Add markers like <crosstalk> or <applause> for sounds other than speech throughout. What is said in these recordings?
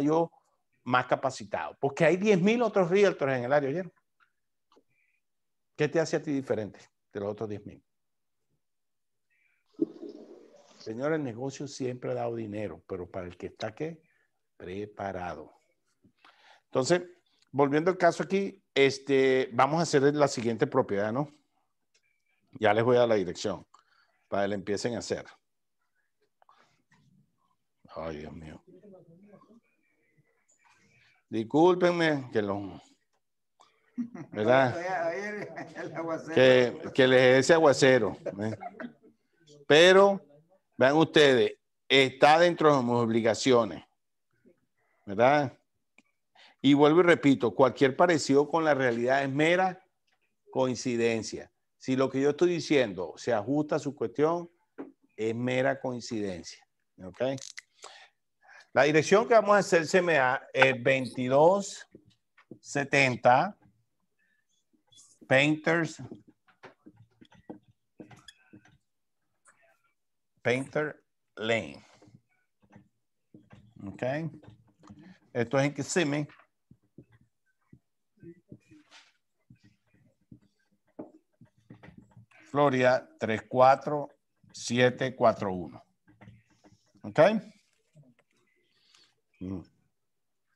yo más capacitado? Porque hay 10.000 otros realtors en el área, ayer ¿Qué te hace a ti diferente de los otros 10.000? Señor, el negocio siempre ha dado dinero, pero para el que está qué? Preparado. Entonces, volviendo al caso aquí, este, vamos a hacer la siguiente propiedad, ¿no? Ya les voy a dar la dirección para que la empiecen a hacer. Ay, Dios mío discúlpenme que lo... ¿Verdad? que, que les ese aguacero. ¿eh? Pero, vean ustedes, está dentro de mis obligaciones. ¿Verdad? Y vuelvo y repito, cualquier parecido con la realidad es mera coincidencia. Si lo que yo estoy diciendo se ajusta a su cuestión, es mera coincidencia. ¿Ok? La dirección que vamos a hacer se me es eh, 2270 Painters Painter Lane. Ok. Esto es en Kissimmee. Florida 34741. ¿Ok? Mm.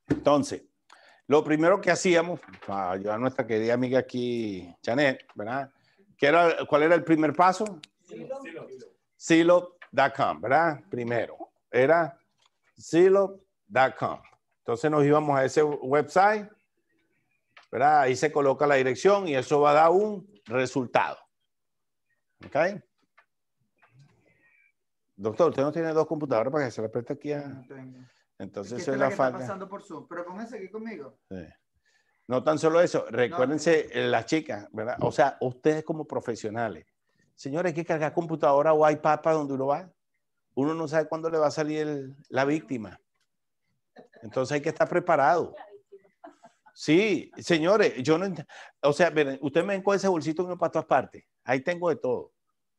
Entonces, lo primero que hacíamos, para ayudar a nuestra querida amiga aquí, Chanet, ¿verdad? ¿Cuál era el primer paso? Silo.com, ¿verdad? Primero, era silo.com. Entonces nos íbamos a ese website, ¿verdad? Ahí se coloca la dirección y eso va a dar un resultado. ¿Ok? Doctor, usted no tiene dos computadoras para que se le aquí a... Entonces es, es la, falta. por pero pónganse aquí conmigo. No tan solo eso, recuérdense las chicas, ¿verdad? O sea, ustedes como profesionales, señores, hay que cargar computadora o iPad para donde uno va. Uno no sabe cuándo le va a salir la víctima. Entonces hay que estar preparado. Sí, señores, yo no. O sea, miren, ustedes me ven ese bolsito mío para todas partes. Ahí tengo de todo: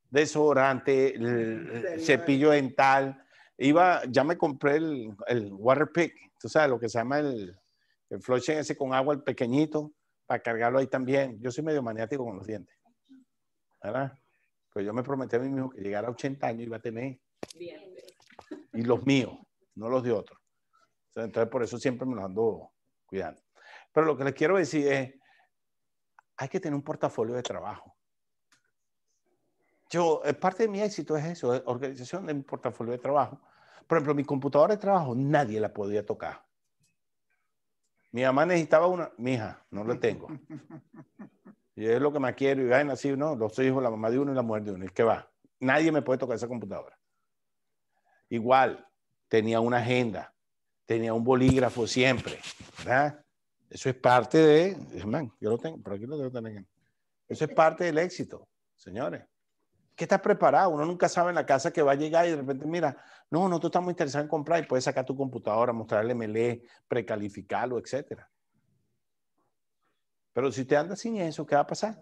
desodorante, cepillo dental, iba, ya me compré el, el water pick, tú sabes, lo que se llama el, el ese con agua, el pequeñito, para cargarlo ahí también. Yo soy medio maniático con los dientes, ¿verdad? Pero pues yo me prometí a mí mismo que llegara a 80 años iba a tener. Y los míos, no los de otros. Entonces, por eso siempre me los ando cuidando. Pero lo que les quiero decir es, hay que tener un portafolio de trabajo. Yo, parte de mi éxito es eso, organización de mi portafolio de trabajo. Por ejemplo, mi computadora de trabajo nadie la podía tocar. Mi mamá necesitaba una, mi hija, no la tengo. <laughs> Y es lo que más quiero, y vayan así, ¿no? Los hijos, la mamá de uno y la mujer de uno. ¿Y qué va? Nadie me puede tocar esa computadora. Igual, tenía una agenda, tenía un bolígrafo siempre, Eso es parte de, yo lo tengo, aquí lo tengo Eso es parte del éxito, señores que estás preparado. Uno nunca sabe en la casa que va a llegar y de repente, mira, no, no, tú estás muy interesado en comprar y puedes sacar tu computadora, mostrarle MLE, precalificarlo, etcétera. Pero si usted anda sin eso, ¿qué va a pasar?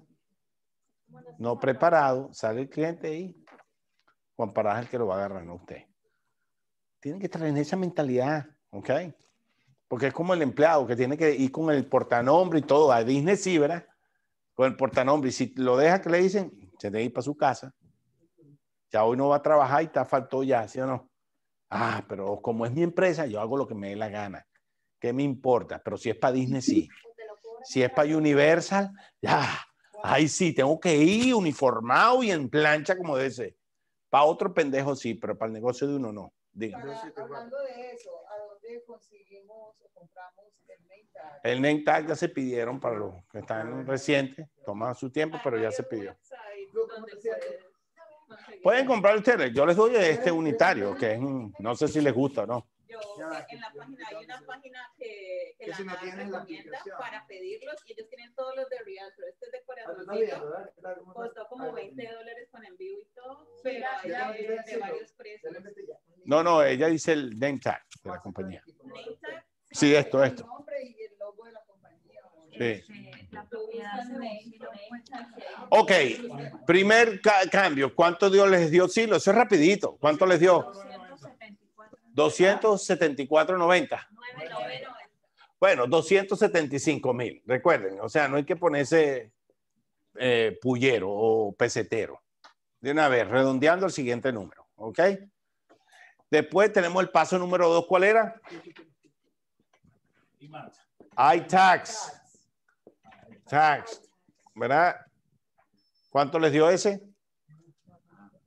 No preparado, sale el cliente ahí, Juan Pará es el que lo va a agarrar, no usted. Tienen que estar en esa mentalidad, ¿ok? Porque es como el empleado que tiene que ir con el portanombre y todo, a Disney sí, Con el portanombre. Y si lo deja que le dicen, se debe ir para su casa. Ya hoy no va a trabajar y está faltó ya, ¿sí o no? Ah, pero como es mi empresa, yo hago lo que me dé la gana. ¿Qué me importa? Pero si es para Disney, sí. Si es para Universal, ya. Ahí sí, tengo que ir uniformado y en plancha como de ese. Para otro pendejo sí, pero para el negocio de uno no. Diga. hablando de eso, ¿a dónde conseguimos o compramos el name El ya se pidieron para los que están ah. recientes. Toma su tiempo, ah, pero ya se pidió. Pueden comprar ustedes. Yo les doy este unitario, que es, no sé si les gusta o no. en la página, hay una página que, que la si recomienda para pedirlos y ellos tienen todos los de Realtor. Este es de ah, corazoncito. Costó como 20 ah, dólares con envío y todo. Pero de, de, varios precios. No, no, ella dice el name tag de la compañía. Sí, esto, esto. Ok, primer cambio. ¿Cuánto Dios les dio? Sí, lo es rapidito. ¿Cuánto les dio? 274.90. Bueno, 275 mil, recuerden. O sea, no hay que ponerse eh, pullero o pesetero. De una vez, redondeando el siguiente número, ¿ok? Después tenemos el paso número 2, ¿cuál era? tax tax, ¿verdad? ¿Cuánto les dio ese?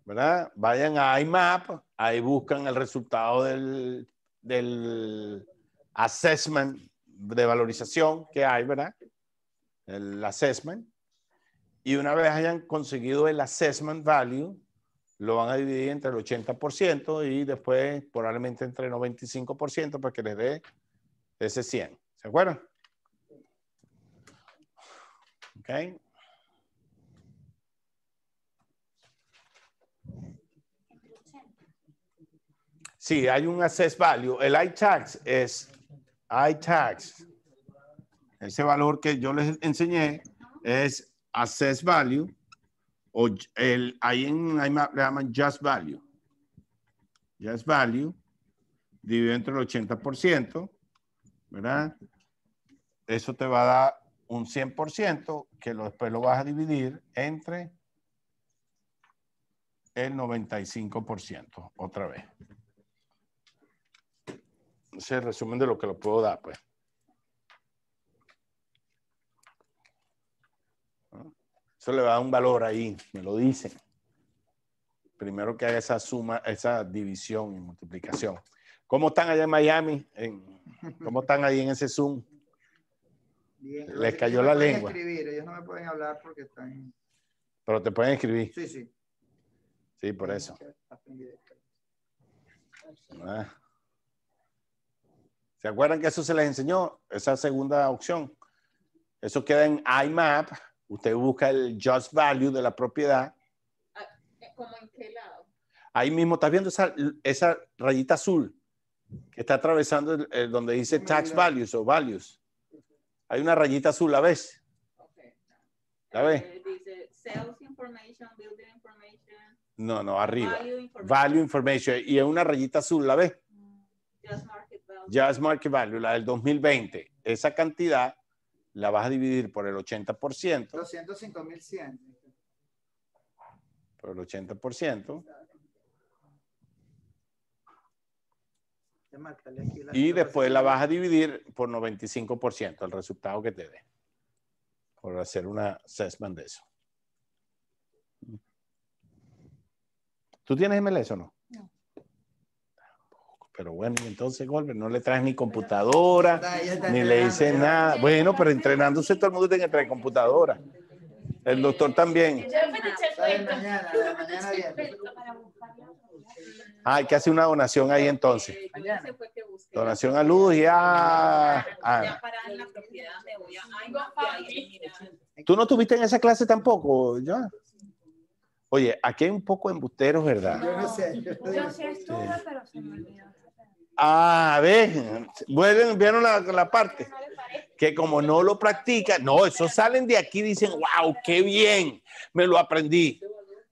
¿Verdad? Vayan a IMAP, ahí buscan el resultado del, del assessment de valorización que hay, ¿verdad? El assessment. Y una vez hayan conseguido el assessment value, lo van a dividir entre el 80% y después probablemente entre el 95% para que les dé ese 100. ¿Se acuerdan? Okay. Sí, hay un access value. El iTax es iTax. Ese valor que yo les enseñé es access value o el, ahí en le llaman just value. Just value dividido entre el 80%, ¿verdad? Eso te va a dar un 100%, que lo, después lo vas a dividir entre el 95%, otra vez. Ese es el resumen de lo que lo puedo dar, pues. Eso le va a dar un valor ahí, me lo dicen. Primero que haga esa suma, esa división y multiplicación. ¿Cómo están allá en Miami? ¿Cómo están ahí en ese Zoom? Les cayó la lengua. ellos no me pueden hablar porque están. Pero te pueden escribir. Sí, sí. Sí, por eso. Ah. ¿Se acuerdan que eso se les enseñó? Esa segunda opción. Eso queda en IMAP. Usted busca el just value de la propiedad. Ah, eh, ¿Cómo en qué lado? Ahí mismo, ¿estás viendo esa, rayita azul que está atravesando donde dice tax values o values? Hay una rayita azul, ¿la ves? ¿La ves? Eh, dice sales information, information. No, no, arriba. Value information. Y es una rayita azul, ¿la ves? Mm, just market value. Just market value, la del 2020. Esa cantidad la vas a dividir por el 80%. 205.100. Por el 80%. y después la vas a dividir por 95%, el resultado que te dé. Por hacer una assessment de eso. ¿Tú tienes MLS o no? No. Pero bueno, entonces, golpe, no le traes ni computadora, ni le dices nada. Bueno, pero entrenándose todo el mundo tiene que traer computadora. El doctor también. Yo Ah, hay que hacer una donación ahí entonces. Donación a luz y a... ¿Tú no estuviste en esa clase tampoco, Joan? Oye, aquí hay un poco embusteros, ¿verdad? Yo no sé. Yo pero se me olvidó. Ah, ven, ¿Vieron, la, parte. Que como no lo practica, no, eso salen de aquí y dicen, wow, qué bien, me lo aprendí.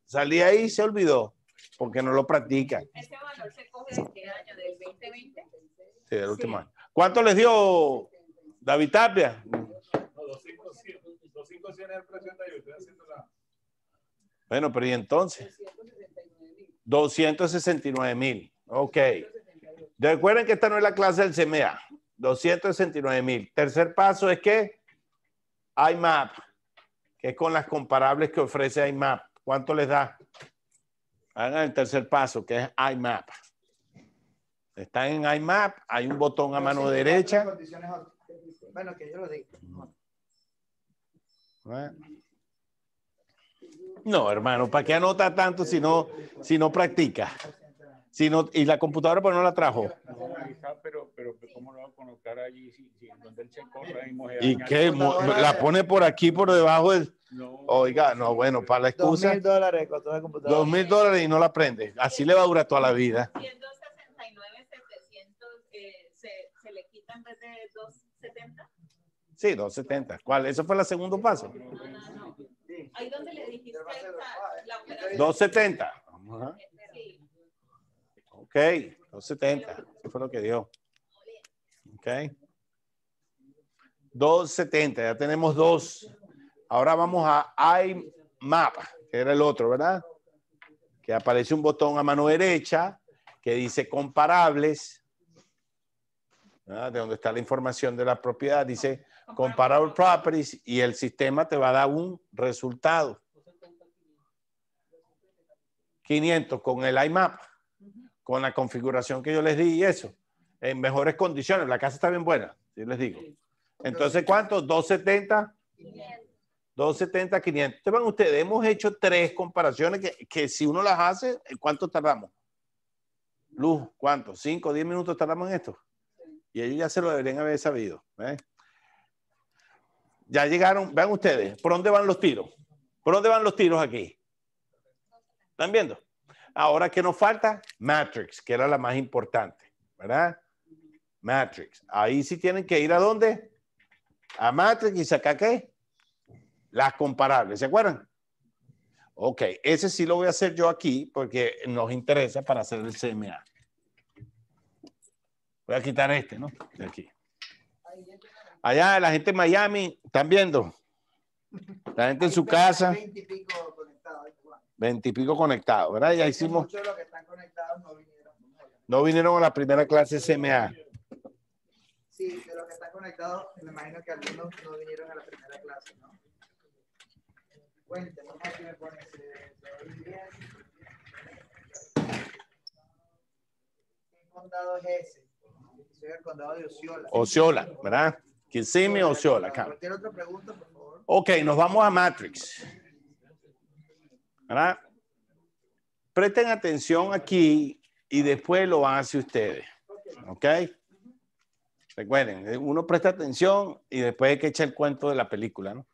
Salí ahí y se olvidó porque no lo practican. Este valor se coge de qué año? ¿Del 2020? Sí, del último año. ¿Cuánto les dio David Tapia? No, es Bueno, pero ¿y entonces? 269 mil. Ok. Recuerden que esta no es la clase del CMEA. 269 mil. Tercer paso es que IMAP, que es con las comparables que ofrece IMAP. ¿Cuánto les da? hagan el tercer paso, que es IMAP. Está en IMAP, hay un botón a mano derecha. Bueno, que yo lo No, hermano, ¿para qué anota tanto si no, si no practica? Si y la computadora pues no la trajo. pero, pero ¿cómo lo va a colocar allí? Si, si, donde él se corre, ¿Y qué? ¿La pone por aquí, por debajo? del Oiga, no, bueno, para la excusa. Dos mil dólares con toda la computadora. Dos dólares y no la prende. Así le va a durar toda la vida. 169, 700, eh, se, se le quita en vez de 270. Sí, 270. ¿Cuál? ¿Eso fue el segundo paso? No, no, no. Ahí donde le dijiste la, 270. Ajá. Ok, 270. Eso fue lo que dio. Ok. 270. Ya tenemos dos. Ahora vamos a iMap, que era el otro, ¿verdad? Que aparece un botón a mano derecha que dice comparables. ¿verdad? De donde está la información de la propiedad. Dice comparable properties y el sistema te va a dar un resultado. 500 con el IMAP con la configuración que yo les di y eso, en mejores condiciones. La casa está bien buena, yo les digo. Entonces, ¿cuánto? 270. 270, 500. Entonces, van ustedes, hemos hecho tres comparaciones que, si uno las hace, ¿cuánto tardamos? Luz, ¿cuánto? 5, 10 minutos tardamos en esto? Y ellos ya se lo deberían haber sabido. ¿eh? Ya llegaron, vean ustedes, ¿por dónde van los tiros? ¿Por dónde van los tiros aquí? ¿Están viendo? Ahora ¿qué nos falta, Matrix, que era la más importante, ¿verdad? Matrix. Ahí sí tienen que ir a dónde? A Matrix y sacar qué? Las comparables, ¿se acuerdan? Ok, ese sí lo voy a hacer yo aquí porque nos interesa para hacer el CMA. Voy a quitar este, ¿no? De aquí. Allá la gente en Miami, ¿están viendo? La gente en su casa veintipico conectados, ¿verdad? Ya hicimos. Muchos de los que están conectados no vinieron. No vinieron a la primera clase SMA? Sí, de los que están conectados, me imagino que algunos no vinieron a la primera clase, ¿no? Cuénteme que me ese. ¿Qué condado es ese? Soy el condado de Osiola. Osiola, ¿verdad? Kissimmee, Osceola, acá. Cualquier otra pregunta, por favor. Ok, nos vamos a Matrix. ¿verdad? Presten atención aquí y después lo hace ustedes. ¿Ok? Recuerden, uno presta atención y después hay que echar el cuento de la película, ¿no?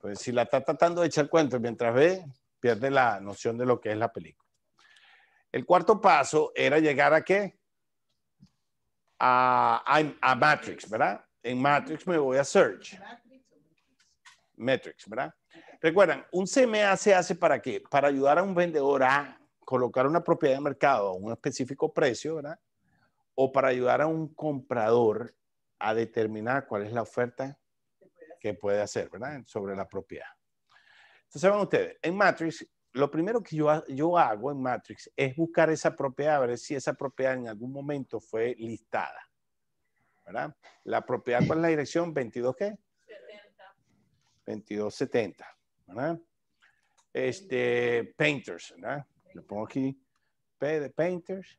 Pues si la está tratando de echar cuento mientras ve, pierde la noción de lo que es la película. El cuarto paso era llegar a qué? A, a Matrix, ¿verdad? En Matrix me voy a Search. Matrix, ¿verdad? Recuerdan, un CMA se hace para qué? Para ayudar a un vendedor a colocar una propiedad de mercado a un específico precio, ¿verdad? O para ayudar a un comprador a determinar cuál es la oferta que puede hacer, ¿verdad? Sobre la propiedad. Entonces, van ustedes, en Matrix, lo primero que yo, yo hago en Matrix es buscar esa propiedad, a ver si esa propiedad en algún momento fue listada, ¿verdad? La propiedad, ¿cuál es la dirección? ¿22 qué? 70. 2270. ¿verdad? Este, painters, ¿verdad? Le pongo aquí P de painters.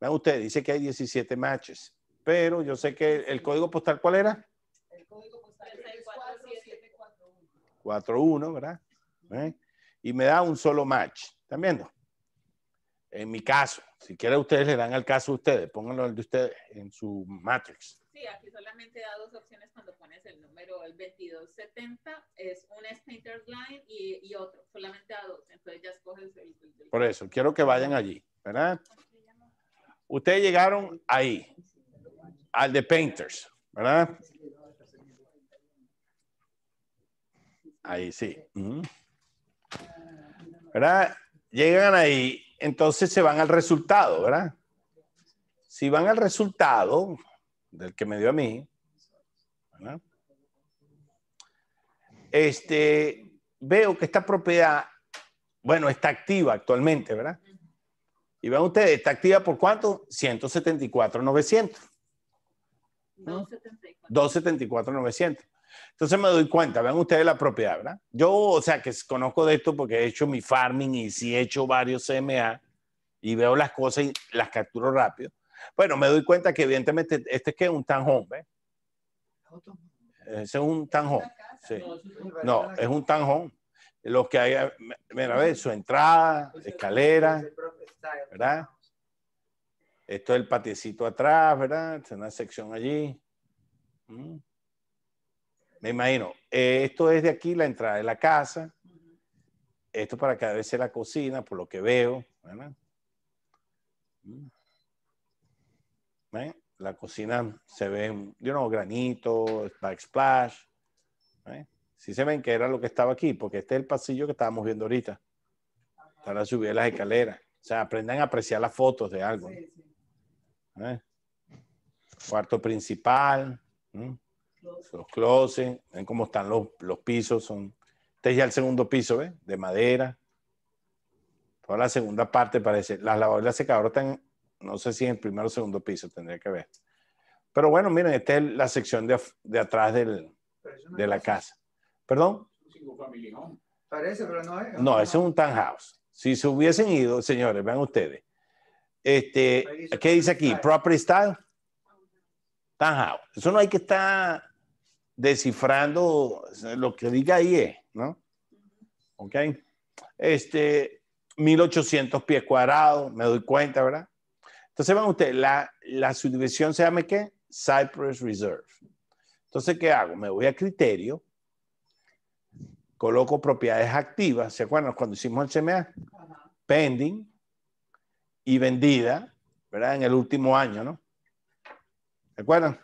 Vean ustedes, dice que hay 17 matches, pero yo sé que el código postal, ¿cuál era? El código postal es 4 ¿verdad? ¿Eh? Y me da un solo match. ¿Están viendo? En mi caso, si quieren ustedes le dan al caso a ustedes, pónganlo el de ustedes en su matrix. Sí, aquí solamente da dos opciones cuando pones el número, el 2270 es un Painters Line y, otro, solamente da dos, entonces ya escoges el, Por eso, quiero que vayan allí, ¿verdad? Ustedes llegaron ahí, al de Painters, ¿verdad? Ahí sí. ¿Verdad? Llegan ahí, entonces se van al resultado, ¿verdad? Si van al resultado, del que me dio a mí. Este, veo que esta propiedad, bueno, está activa actualmente, ¿verdad? Y vean ustedes, está activa por cuánto? 174,900. 274,900. Entonces me doy cuenta, vean ustedes la propiedad, ¿verdad? Yo, o sea, que conozco de esto porque he hecho mi farming y sí he hecho varios CMA y veo las cosas y las capturo rápido. Bueno, me doy cuenta que evidentemente este es que un tanjón, ¿ves? ¿eh? Ese es un tanjón. No, es un tanjón. Los que hay, mira, ver, su entrada, escalera, ¿verdad? Esto es el patiecito atrás, ¿verdad? Es una sección allí. Mm. Me imagino. Eh, esto es de aquí la entrada de la casa. Esto para que vez la cocina, por lo que veo, ¿verdad? Mm. La cocina se ve yo no, granito, backsplash. Si se ven que era lo que estaba aquí, porque este es el pasillo que estábamos viendo ahorita. para subir las escaleras. O sea, aprendan a apreciar las fotos de algo. Cuarto principal. Los closets. Ven cómo están los, pisos. Son... Este es ya el segundo piso, De madera. Toda la segunda parte parece. Las lavadoras y las secadoras están no sé si en el primer o segundo piso, tendría que ver. Pero bueno, miren, esta es la sección de, atrás de la casa. ¿Perdón? Parece, no es. No, ese es un townhouse. Si se hubiesen ido, señores, vean ustedes. Este, ¿Qué dice aquí? Property style. Townhouse. Eso no hay que estar descifrando lo que diga ahí ¿eh? ¿no? Ok. Este, 1800 pies cuadrados, me doy cuenta, ¿verdad? Entonces, vean ustedes, la, subdivisión se llama ¿qué? Cypress Reserve. Entonces, ¿qué hago? Me voy a criterio, coloco propiedades activas, ¿se acuerdan cuando hicimos el CMA? Pending y vendida, ¿verdad? En el último año, ¿no? ¿Se acuerdan?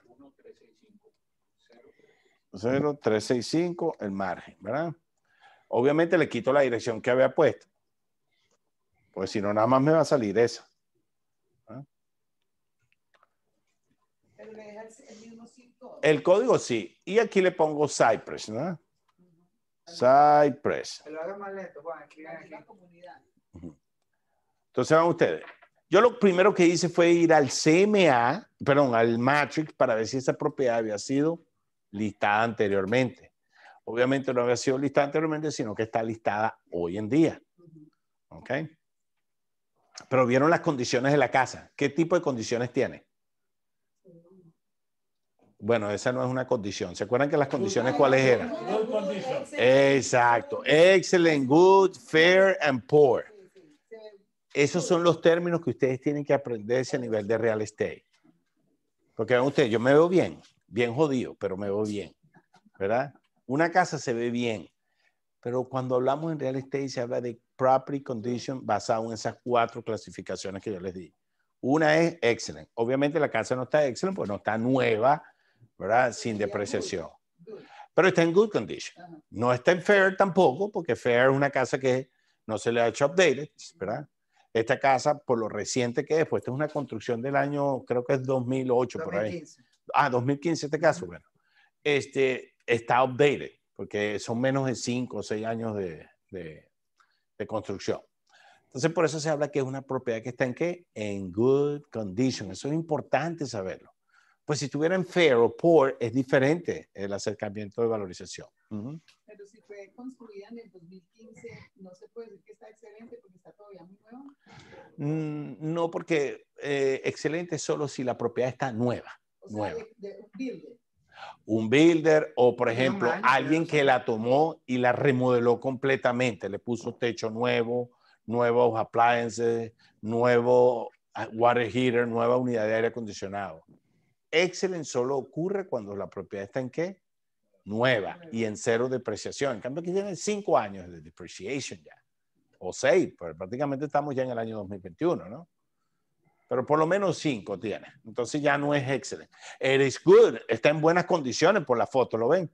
0,365 el margen, ¿verdad? Obviamente le quito la dirección que había puesto, pues si no, nada más me va a salir esa. el código sí. Y aquí le pongo Cypress, ¿no? Cypress. Entonces van ustedes. Yo lo primero que hice fue ir al CMA, perdón, al Matrix para ver si esa propiedad había sido listada anteriormente. Obviamente no había sido listada anteriormente, sino que está listada hoy en día. ¿Ok? Pero vieron las condiciones de la casa. ¿Qué tipo de condiciones tiene? Bueno, esa no es una condición. ¿Se acuerdan que las condiciones cuáles eran? Exacto. Excellent, good, fair and poor. Esos son los términos que ustedes tienen que aprenderse a nivel de real estate. Porque vean ustedes, yo me veo bien, bien jodido, pero me veo bien, ¿verdad? Una casa se ve bien, pero cuando hablamos en real estate se habla de property condition basado en esas cuatro clasificaciones que yo les di. Una es excellent. Obviamente la casa no está excellent, pues no está nueva, ¿verdad? Sin depreciación. Pero está en good condition. No está en fair tampoco, porque fair es una casa que no se le ha hecho updated, ¿verdad? Esta casa, por lo reciente que es, pues esta es una construcción del año, creo que es 2008, por ahí. Ah, 2015 este caso, bueno. Este, está updated, porque son menos de 5 o 6 años de, de construcción. Entonces, por eso se habla que es una propiedad que está en qué? En good condition. Eso es importante saberlo. Pues si tuvieran fair o poor, es diferente el acercamiento de valorización. Pero si fue construida en el 2015, no se puede decir que está excelente porque está todavía muy nuevo? Mm, no, porque eh, excelente solo si la propiedad está nueva. un builder. Un builder o, por ejemplo, alguien que la tomó y la remodeló completamente, le puso techo nuevo, nuevos appliances, nuevo ah, water heater, nueva unidad de aire acondicionado. Excelente solo ocurre cuando la propiedad está en qué? Nueva y en cero depreciación. En cambio, aquí tienen cinco años de depreciación ya, o seis, pero pues prácticamente estamos ya en el año 2021, ¿no? Pero por lo menos cinco tiene. Entonces ya no es excelente It is good, está en buenas condiciones por la foto, ¿lo ven?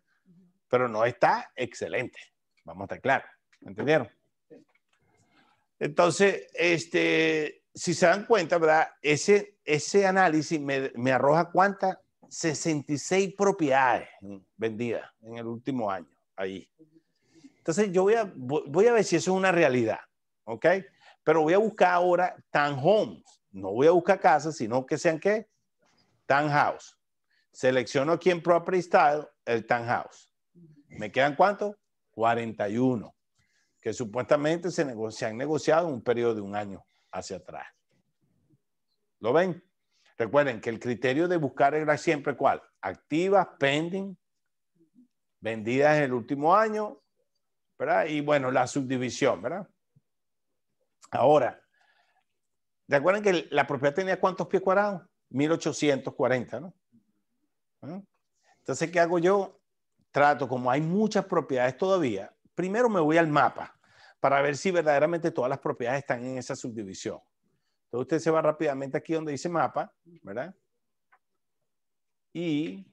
Pero no está excelente. Vamos a estar claros. ¿Entendieron? Entonces, este, si se dan cuenta, ¿verdad? Ese, ese análisis me, arroja cuántas 66 propiedades vendidas en el último año ahí. Entonces yo voy a, voy a ver si eso es una realidad, ¿ok? Pero voy a buscar ahora tan homes. No voy a buscar casas, sino que sean qué? Tan house. Selecciono aquí en Property Style el tan house. ¿Me quedan cuántos? 41, que supuestamente se, se han negociado en un periodo de un año hacia atrás. ¿Lo ven? Recuerden que el criterio de buscar era siempre cuál? Activas, pending, vendidas en el último año, ¿verdad? Y bueno, la subdivisión, ¿verdad? Ahora, recuerden que la propiedad tenía cuántos pies cuadrados? 1840, ¿no? ¿Ah? Entonces, ¿qué hago yo? Trato, como hay muchas propiedades todavía, primero me voy al mapa para ver si verdaderamente todas las propiedades están en esa subdivisión. Entonces usted se va rápidamente aquí donde dice mapa, ¿verdad? Y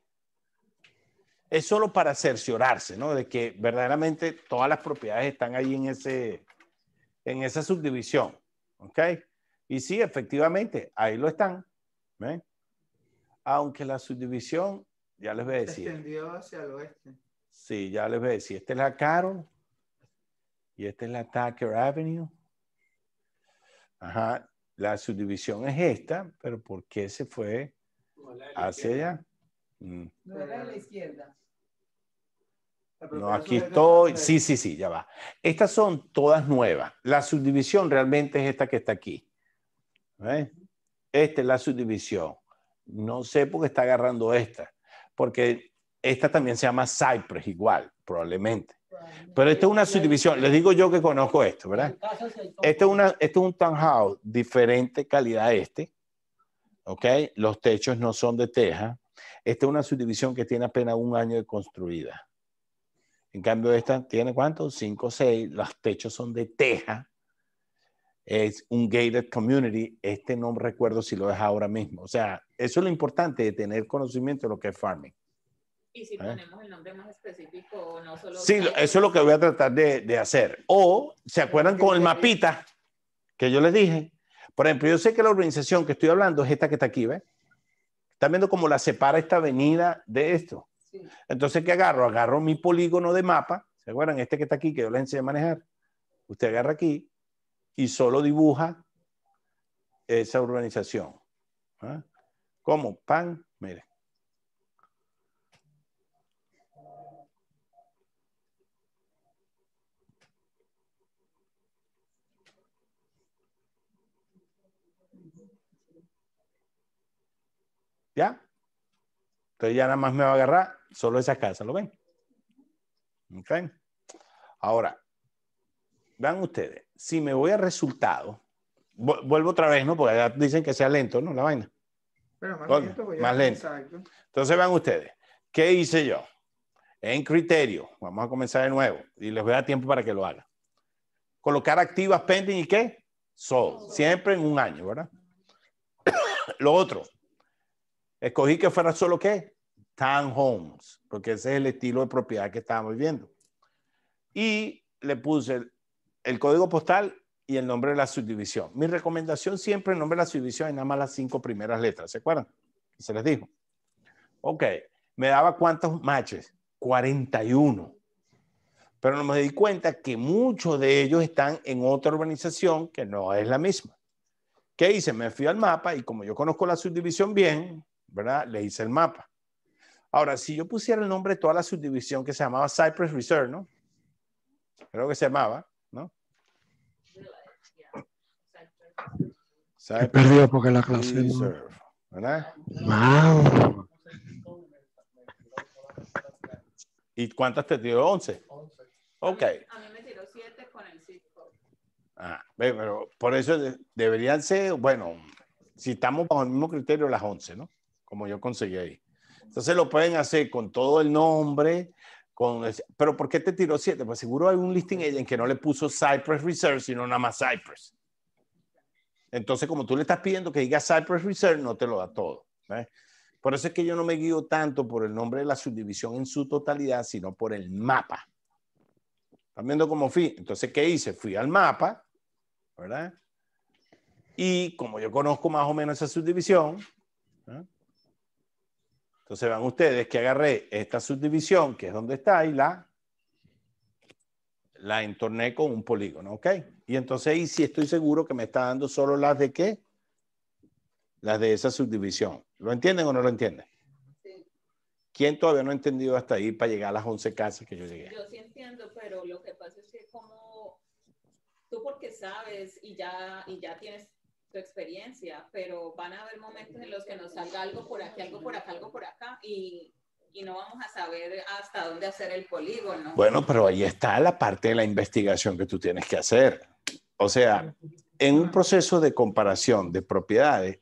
es solo para cerciorarse, ¿no? De que verdaderamente todas las propiedades están ahí en, ese, en esa subdivisión, ¿ok? Y sí, efectivamente, ahí lo están, ¿ven? Aunque la subdivisión, ya les voy a decir. Se extendió hacia el oeste. Sí, ya les voy a decir. Este es la Carol, y esta es la Tucker Avenue. Ajá, la subdivisión es esta, pero ¿por qué se fue hacia allá? Mm. No la izquierda. No, aquí estoy. Sí, sí, sí, ya va. Estas son todas nuevas. La subdivisión realmente es esta que está aquí. Esta es la subdivisión. No sé por qué está agarrando esta, porque esta también se llama Cypress igual, probablemente. Pero esta es una subdivisión, les digo yo que conozco esto, ¿verdad? Esto es, una, esto es un townhouse, diferente calidad a este, ¿ok? Los techos no son de teja. Esta es una subdivisión que tiene apenas un año de construida. En cambio, esta tiene cuánto? 5 o 6. Los techos son de teja. Es un gated community. Este no recuerdo si lo es ahora mismo. O sea, eso es lo importante de tener conocimiento de lo que es farming. Y si ¿Eh? ponemos el nombre más específico no solo... Sí, eso es lo que voy a tratar de, hacer. O, ¿se acuerdan con el mapita que yo les dije? Por ejemplo, yo sé que la organización que estoy hablando es esta que está aquí, ¿ves? Están viendo cómo la separa esta avenida de esto. Entonces, ¿qué agarro? Agarro mi polígono de mapa, ¿se acuerdan? Este que está aquí, que yo les enseñé a manejar. Usted agarra aquí y solo dibuja esa organización. ¿Ah? ¿Cómo? Pan, miren. ¿Ya? Entonces ya nada más me va a agarrar solo esa casa, ¿lo ven? ¿Ok? Ahora, vean ustedes, si me voy a resultado, vuelvo otra vez, ¿no? Porque dicen que sea lento, ¿no? La vaina. más lento. Entonces vean ustedes, ¿qué hice yo? En criterio, vamos a comenzar de nuevo y les voy a dar tiempo para que lo hagan. Colocar activas pending y qué? So, siempre en un año, ¿verdad? <coughs> Lo otro, escogí que fuera solo qué? Homes, porque ese es el estilo de propiedad que estábamos viendo. Y le puse el, código postal y el nombre de la subdivisión. Mi recomendación siempre el nombre de la subdivisión es nada más las cinco primeras letras, ¿se acuerdan? Se les dijo. Ok, me daba cuántos matches? 41. Pero no me di cuenta que muchos de ellos están en otra urbanización que no es la misma. ¿Qué hice? Me fui al mapa y como yo conozco la subdivisión bien, ¿verdad? Le hice el mapa. Ahora, si yo pusiera el nombre de toda la subdivisión que se llamaba Cypress Reserve, ¿no? Creo que se llamaba, ¿no? Cypress He perdido porque la clase. ¿verdad? Wow. ¿Y cuántas te dio? 11. Ok. A mí, me tiró 7 con el 6. Ah, pero por eso deberían ser, bueno, si estamos bajo el mismo criterio, las 11, ¿no? Como yo conseguí ahí. Entonces lo pueden hacer con todo el nombre, con... Pero ¿por qué te tiró 7? Pues seguro hay un listing en que no le puso Cypress Reserve, sino nada más Cypress. Entonces, como tú le estás pidiendo que diga Cypress Reserve, no te lo da todo. Por eso es que yo no me guío tanto por el nombre de la subdivisión en su totalidad, sino por el mapa. ¿Están viendo cómo fui? Entonces, ¿qué hice? Fui al mapa ¿verdad? Y como yo conozco más o menos esa subdivisión, entonces vean ustedes que agarré esta subdivisión, que es donde está, y la, la entorné con un polígono, ¿ok? Y entonces ahí sí estoy seguro que me está dando solo las de qué? Las de esa subdivisión. ¿Lo entienden o no lo entienden? ¿Quién todavía no ha entendido hasta ahí para llegar a las 11 casas que yo llegué? Yo sí entiendo, pero lo que pasa es que como porque sabes y ya, ya tienes tu experiencia, pero van a haber momentos en los que nos salga algo por aquí, algo por acá, algo por acá y, no vamos a saber hasta dónde hacer el polígono. Bueno, pero ahí está la parte de la investigación que tú tienes que hacer. O sea, en un proceso de comparación de propiedades,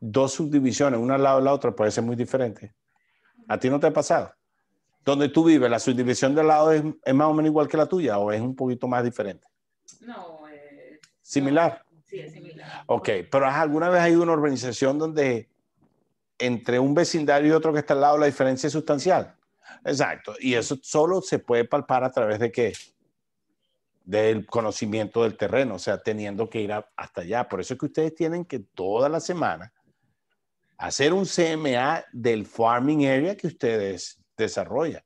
dos subdivisiones, una al lado de la otra, puede ser muy diferente. ¿A ti no te ha pasado? Donde tú vives, la subdivisión del lado es, es, más o menos igual que la tuya o es un poquito más diferente. No. Eh, ¿Similar? sí, es similar. Ok, pero ¿alguna vez ha ido una organización donde entre un vecindario y otro que está al lado la diferencia es sustancial? Exacto, y eso solo se puede palpar a través de qué? Del conocimiento del terreno, o sea, teniendo que ir hasta allá. Por eso es que ustedes tienen que toda la semana hacer un CMA del farming area que ustedes desarrollan.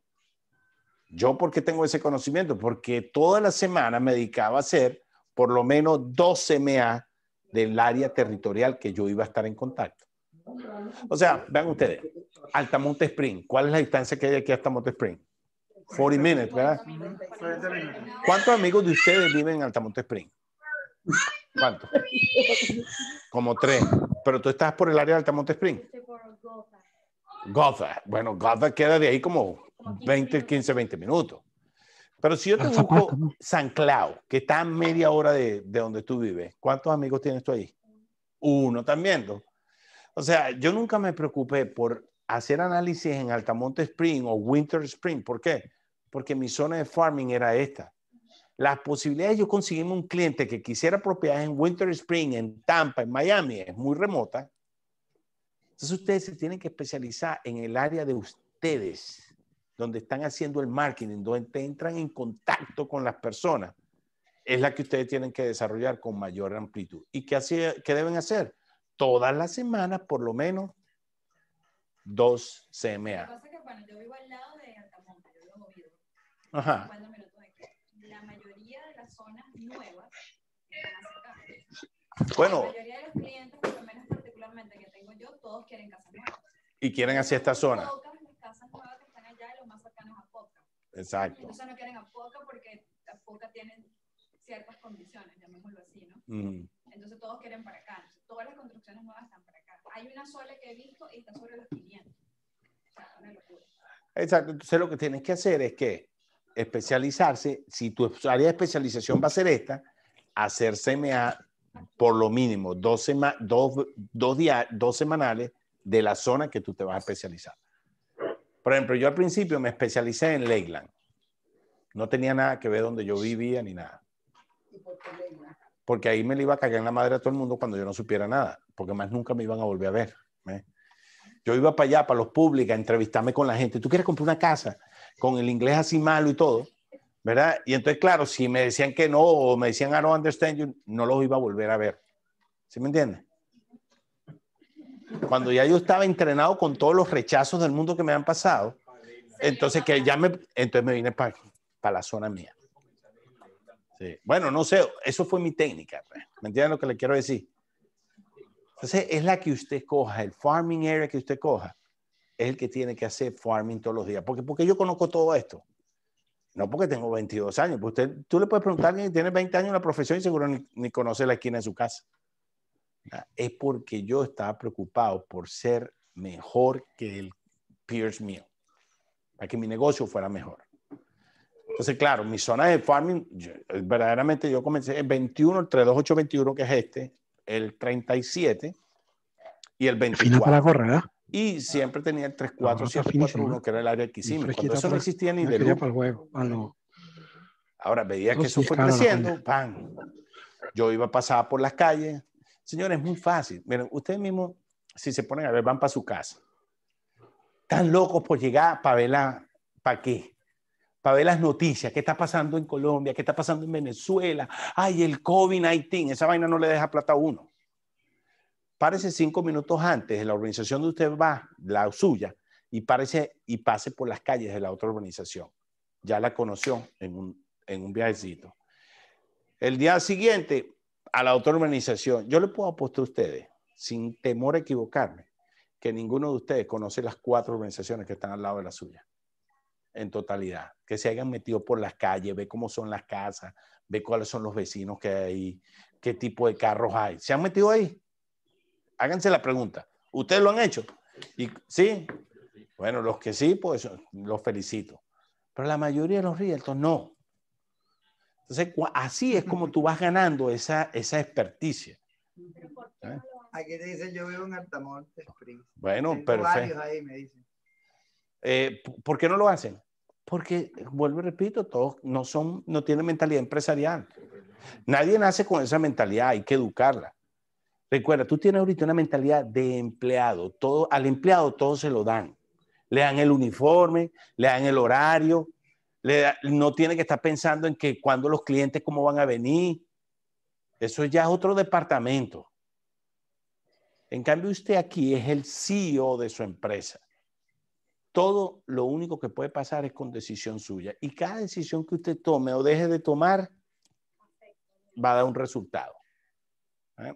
Yo, ¿por qué tengo ese conocimiento? Porque toda la semana me dedicaba a hacer por lo menos dos MA del área territorial que yo iba a estar en contacto. O sea, vean ustedes, Altamonte Spring, ¿cuál es la distancia que hay aquí a Altamonte Spring? 40 minutes, ¿verdad? ¿Cuántos amigos de ustedes viven en Altamonte Spring? ¿Cuántos? Como tres. Pero tú estás por el área de Altamonte Spring. Gotha. Bueno, Gotha queda de ahí como 20, 15, 20 minutos. Pero si yo te busco San Clau, que está a media hora de, donde tú vives, ¿cuántos amigos tienes tú ahí? Uno también. O sea, yo nunca me preocupé por hacer análisis en Altamonte Spring o Winter Spring. ¿Por qué? Porque mi zona de farming era esta. Las posibilidades, yo conseguirme un cliente que quisiera propiedades en Winter Spring, en Tampa, en Miami, es muy remota. Entonces ustedes se tienen que especializar en el área de ustedes donde están haciendo el marketing, donde entran en contacto con las personas, es la que ustedes tienen que desarrollar con mayor amplitud. ¿Y qué, hace, qué deben hacer? Todas las semanas, por lo menos, dos CMA. Lo que pasa que, cuando yo vivo al lado de Altamonte, yo he movido. Ajá. La mayoría de las zonas nuevas Bueno. La mayoría de los clientes, por lo menos particularmente que tengo yo, todos quieren casas nuevas. Y quieren hacia esta zona. Todas casas nuevas Exacto. Entonces no quieren a poca porque a poca tienen ciertas condiciones, llamémoslo así, ¿no? Entonces todos quieren para acá. todas las construcciones nuevas están para acá. Hay una sola que he visto y está sobre los 500. Exacto. Entonces lo que tienes que hacer es que especializarse, si tu área de especialización va a ser esta, hacer CMA por lo mínimo dos, dos semanales de la zona que tú te vas a especializar. Por ejemplo, yo al principio me especialicé en Leyland. No tenía nada que ver donde yo vivía ni nada. Porque ahí me le iba a cagar en la madre a todo el mundo cuando yo no supiera nada, porque más nunca me iban a volver a ver. Yo iba para allá, para los públicos, a entrevistarme con la gente. ¿Tú quieres comprar una casa? Con el inglés así malo y todo, ¿verdad? Y entonces, claro, si me decían que no o me decían I don't understand you, no los iba a volver a ver. ¿Sí me entiendes? cuando ya yo estaba entrenado con todos los rechazos del mundo que me han pasado, entonces que ya me, entonces me vine para, para la zona mía. Bueno, no sé, eso fue mi técnica. Pues. ¿Me entienden lo que le quiero decir? Entonces, es la que usted coja, el farming area que usted coja, es el que tiene que hacer farming todos los días. Porque, porque yo conozco todo esto. No porque tengo 22 años. Pues usted, tú le puedes preguntar a alguien que tiene 20 años en la profesión y seguro ni conoce la esquina de su casa. Ah, es porque yo estaba preocupado por ser mejor que el peers mío, para que mi negocio fuera mejor. Entonces, claro, mi zona de farming, eh, verdaderamente yo comencé el 21, el 32821, que es este, el 37 y el 24. Para correr, ¿ah? Y siempre tenía el 34741, que era el área que hicimos Cuando eso no existía ni de ah, Ahora veía que eso fue creciendo, Yo iba a por las calles, Señores, es muy fácil. Miren, ustedes mismos, si se ponen a ver, van para su casa. Están locos por llegar para ver ¿para qué? Para ver las noticias, qué está pasando en Colombia, qué está pasando en Venezuela. Ay, el COVID-19, esa vaina no le deja plata a uno. Parece cinco minutos antes, de la organización de usted va, la suya, y, parece y pase por las calles de la otra organización. Ya la conoció en un, en un viajecito. El día siguiente, a la organización, yo le puedo apostar a ustedes, sin temor a equivocarme, que ninguno de ustedes conoce las cuatro organizaciones que están al lado de la suya, en totalidad, que se hayan metido por las calles, ve cómo son las casas, ve cuáles son los vecinos que hay, qué tipo de carros hay. ¿Se han metido ahí? Háganse la pregunta. ¿Ustedes lo han hecho? Y, ¿Sí? Bueno, los que sí, pues los felicito. Pero la mayoría de los Rieltos no. Entonces, así es como tú vas ganando esa, esa experticia. Aquí te dicen, yo vivo en Altamonte Bueno, pero eh, ¿Por qué no lo hacen? Porque, vuelvo y repito, todos no, son, no tienen mentalidad empresarial. Nadie nace con esa mentalidad, hay que educarla. Recuerda, tú tienes ahorita una mentalidad de empleado. Todo, al empleado todo se lo dan. Le dan el uniforme, le dan el horario, no tiene que estar pensando en que cuando los clientes, cómo van a venir. Eso ya es otro departamento. En cambio, usted aquí es el CEO de su empresa. Todo lo único que puede pasar es con decisión suya. Y cada decisión que usted tome o deje de tomar va a dar un resultado. ¿Eh?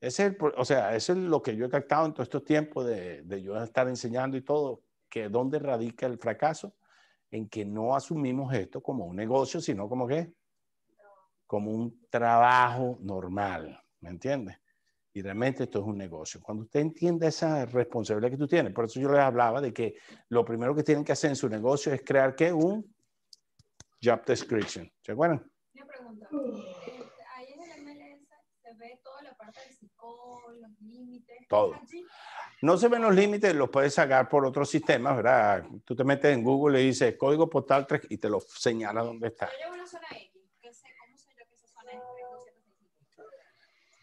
es o sea, eso es lo que yo he captado en todos estos tiempos de, de yo estar enseñando y todo, que dónde radica el fracaso en que no asumimos esto como un negocio, sino como qué? Como un trabajo normal, ¿me entiendes? Y realmente esto es un negocio. Cuando usted entienda esa responsabilidad que tú tienes, por eso yo les hablaba de que lo primero que tienen que hacer en su negocio es crear que un job description. ¿Se acuerdan? los límites. Todo. No se ven los límites, los puedes sacar por otros sistemas, ¿verdad? Tú te metes en Google y dices código postal 3 y te lo señala dónde está.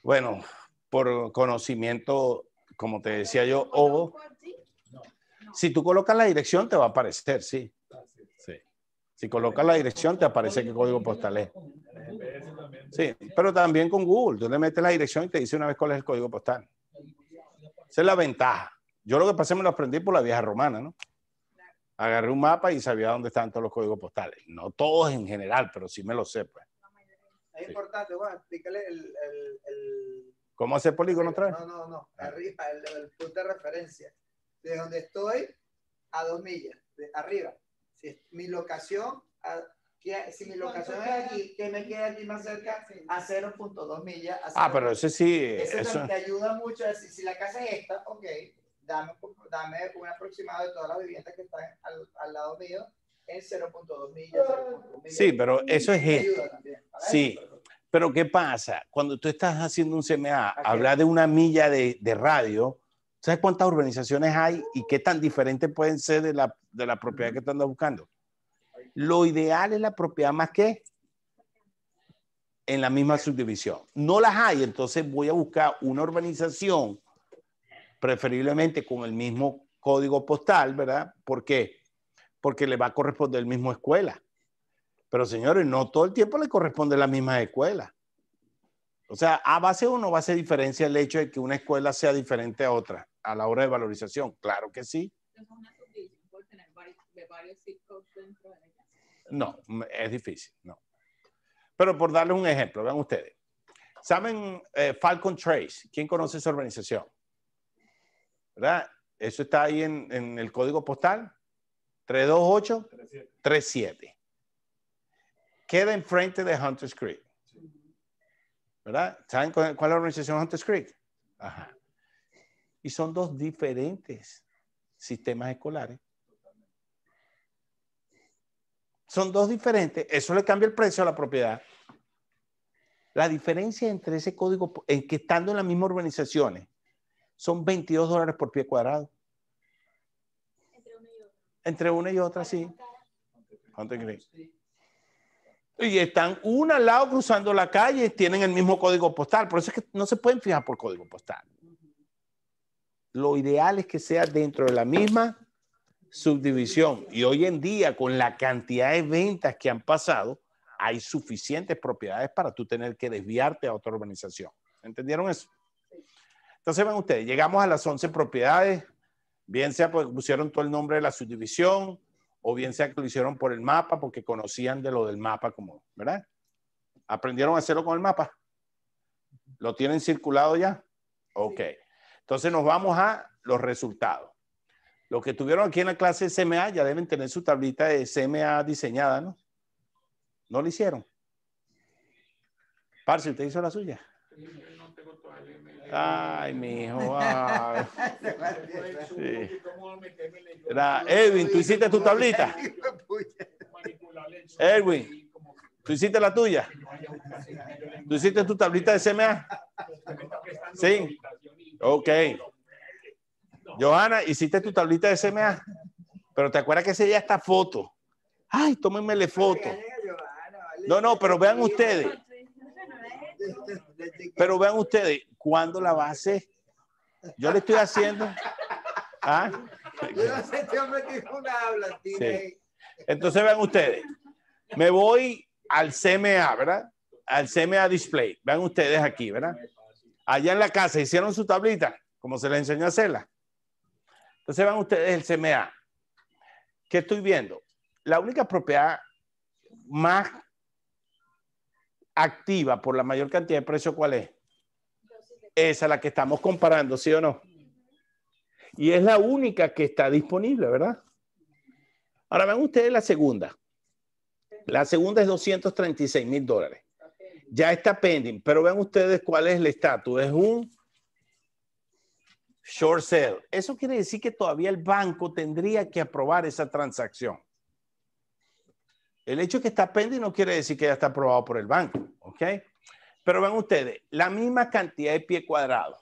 Bueno, por conocimiento, como te decía yo, o... Si tú colocas la dirección, te va a aparecer, sí. Si colocas la dirección, te aparece qué código postal es. Sí, pero también con Google. Tú le metes la dirección y te dice una vez cuál es el código postal. Esa es la ventaja. Yo lo que pasé me lo aprendí por la vieja romana, ¿no? Agarré un mapa y sabía dónde estaban todos los códigos postales. No todos en general, pero sí me lo sé, pues. Es importante, ¿Cómo hacer polígono otra No, no, no. Arriba, el, punto de referencia. De donde estoy a dos millas, de arriba. Si es mi locación a, si mi locación es aquí, que me queda aquí más cerca a 0.2 millas. ah, pero ese sí. eso te ayuda mucho. A decir, si la casa es esta, ok, dame, dame un aproximado de todas las viviendas que están al, lado mío en 0.2 ah. millas, Sí, pero eso es esto. Sí. pero ¿qué pasa? Cuando tú estás haciendo un CMA, habla de una milla de, de radio, ¿sabes cuántas urbanizaciones hay y qué tan diferentes pueden ser de la, de la propiedad que estás buscando? Lo ideal es la propiedad más que en la misma subdivisión. No las hay, entonces voy a buscar una organización preferiblemente con el mismo código postal, ¿verdad? ¿Por qué? Porque le va a corresponder el mismo escuela. Pero señores, no todo el tiempo le corresponde la misma escuela. O sea, ¿a base uno no va a hacer diferencia el hecho de que una escuela sea diferente a otra a la hora de valorización? Claro que sí. una subdivisión tener varios, dentro no, mm, es difícil, no. Pero por darles un ejemplo, vean ustedes. ¿Saben eh, Falcon Trace? ¿Quién conoce esa organización? ¿Verdad? Eso está ahí en, el código postal. 328 37. Queda enfrente de Hunters Creek. ¿Verdad? ¿Saben cuál es la organización Hunters Creek? Ajá. Y son dos diferentes sistemas escolares son dos diferentes. Eso le cambia el precio a la propiedad. La diferencia entre ese código, en que estando en las mismas urbanizaciones, son 22 dólares por pie cuadrado. Entre una y otra. Entre una y otra, sí. Y están una al lado cruzando la calle, y tienen el mismo código postal. Por eso es que no se pueden fijar por código postal. Lo ideal es que sea dentro de la misma subdivisión. Y hoy en día, con la cantidad de ventas que han pasado, hay suficientes propiedades para tú tener que desviarte a otra organización. ¿Entendieron eso? Entonces, ven ustedes, llegamos a las 11 propiedades, bien sea porque pusieron todo el nombre de la subdivisión, o bien sea que lo hicieron por el mapa, porque conocían de lo del mapa, como, ¿verdad? ¿Aprendieron a hacerlo con el mapa? ¿Lo tienen circulado ya? Ok. Entonces nos vamos a los resultados. Lo que tuvieron aquí en la clase CMA ya deben tener su tablita de CMA diseñada, ¿no? No lo hicieron. Parce, ¿usted hizo la suya? Ay, mi hijo. <laughs> Edwin, ¿tú hiciste tu tablita? Edwin, ¿tú hiciste la tuya? ¿Tú hiciste tu tablita de CMA? Sí. Ok. Johanna, hiciste tu tablita de CMA, pero te acuerdas que ese día está foto. Ay, tómenmele foto. No, no, pero vean ustedes. Pero vean ustedes, ¿cuándo la va a hacer? Yo le estoy haciendo. ¿ah? Este Entonces vean ustedes. Me voy al CMA, ¿verdad? Al CMA Display. Vean ustedes aquí, ¿verdad? Allá en la casa hicieron su tablita, como se les enseñó a hacerla. Entonces van ustedes el CMA. ¿Qué estoy viendo? La única propiedad más activa por la mayor cantidad de precio, ¿cuál es? Esa es la que estamos comparando, ¿sí o no? Y es la única que está disponible, ¿verdad? Ahora vean ustedes la segunda. La segunda es 236 mil dólares. Ya está pending, pero ven ustedes cuál es el estatus. Es un short sale. Eso quiere decir que todavía el banco tendría que aprobar esa transacción. El hecho de que está pendiente no quiere decir que ya está aprobado por el banco, ¿ok? Pero ven ustedes, la misma cantidad de pie cuadrado,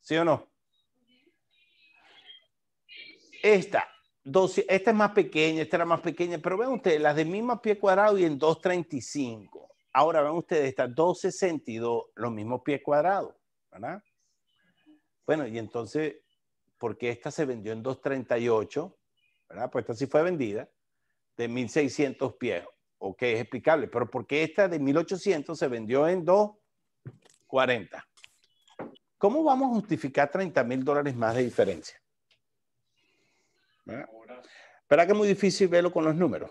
¿sí o no? Esta, esta es más pequeña, esta era más pequeña, pero ven ustedes, las de misma pie cuadrado y en 235. Ahora ven ustedes, esta 262, los mismos pie cuadrados, ¿verdad? Bueno, y entonces, ¿por qué esta se vendió en 238? ¿Verdad? Pues esta sí fue vendida de 1600 pies, ok, es explicable, pero ¿por qué esta de 1800 se vendió en 240? ¿Cómo vamos a justificar 30 mil dólares más de diferencia? ¿Verdad? que es muy difícil verlo con los números?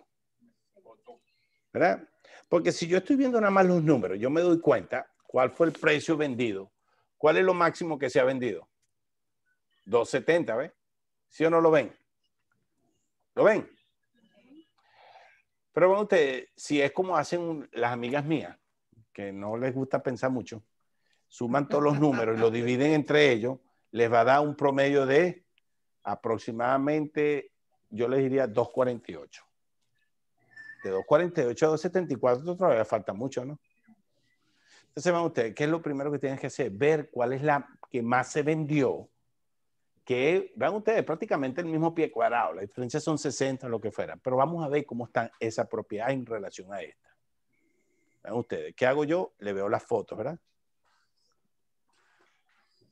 ¿Verdad? Porque si yo estoy viendo nada más los números, yo me doy cuenta cuál fue el precio vendido ¿Cuál es lo máximo que se ha vendido? 270, ¿ves? ¿Sí o no lo ven? ¿Lo ven? Pero bueno, ustedes, si es como hacen las amigas mías, que no les gusta pensar mucho, suman todos los números y los <laughs> dividen entre ellos, les va a dar un promedio de aproximadamente, yo les diría 248. De 248 a 274 todavía falta mucho, ¿no? Entonces, vean ustedes, ¿qué es lo primero que tienen que hacer? Ver cuál es la que más se vendió, que vean ustedes prácticamente el mismo pie cuadrado, la diferencia son 60, lo que fuera, pero vamos a ver cómo están esa propiedad en relación a esta. Vean ustedes, ¿qué hago yo? Le veo las fotos, ¿verdad?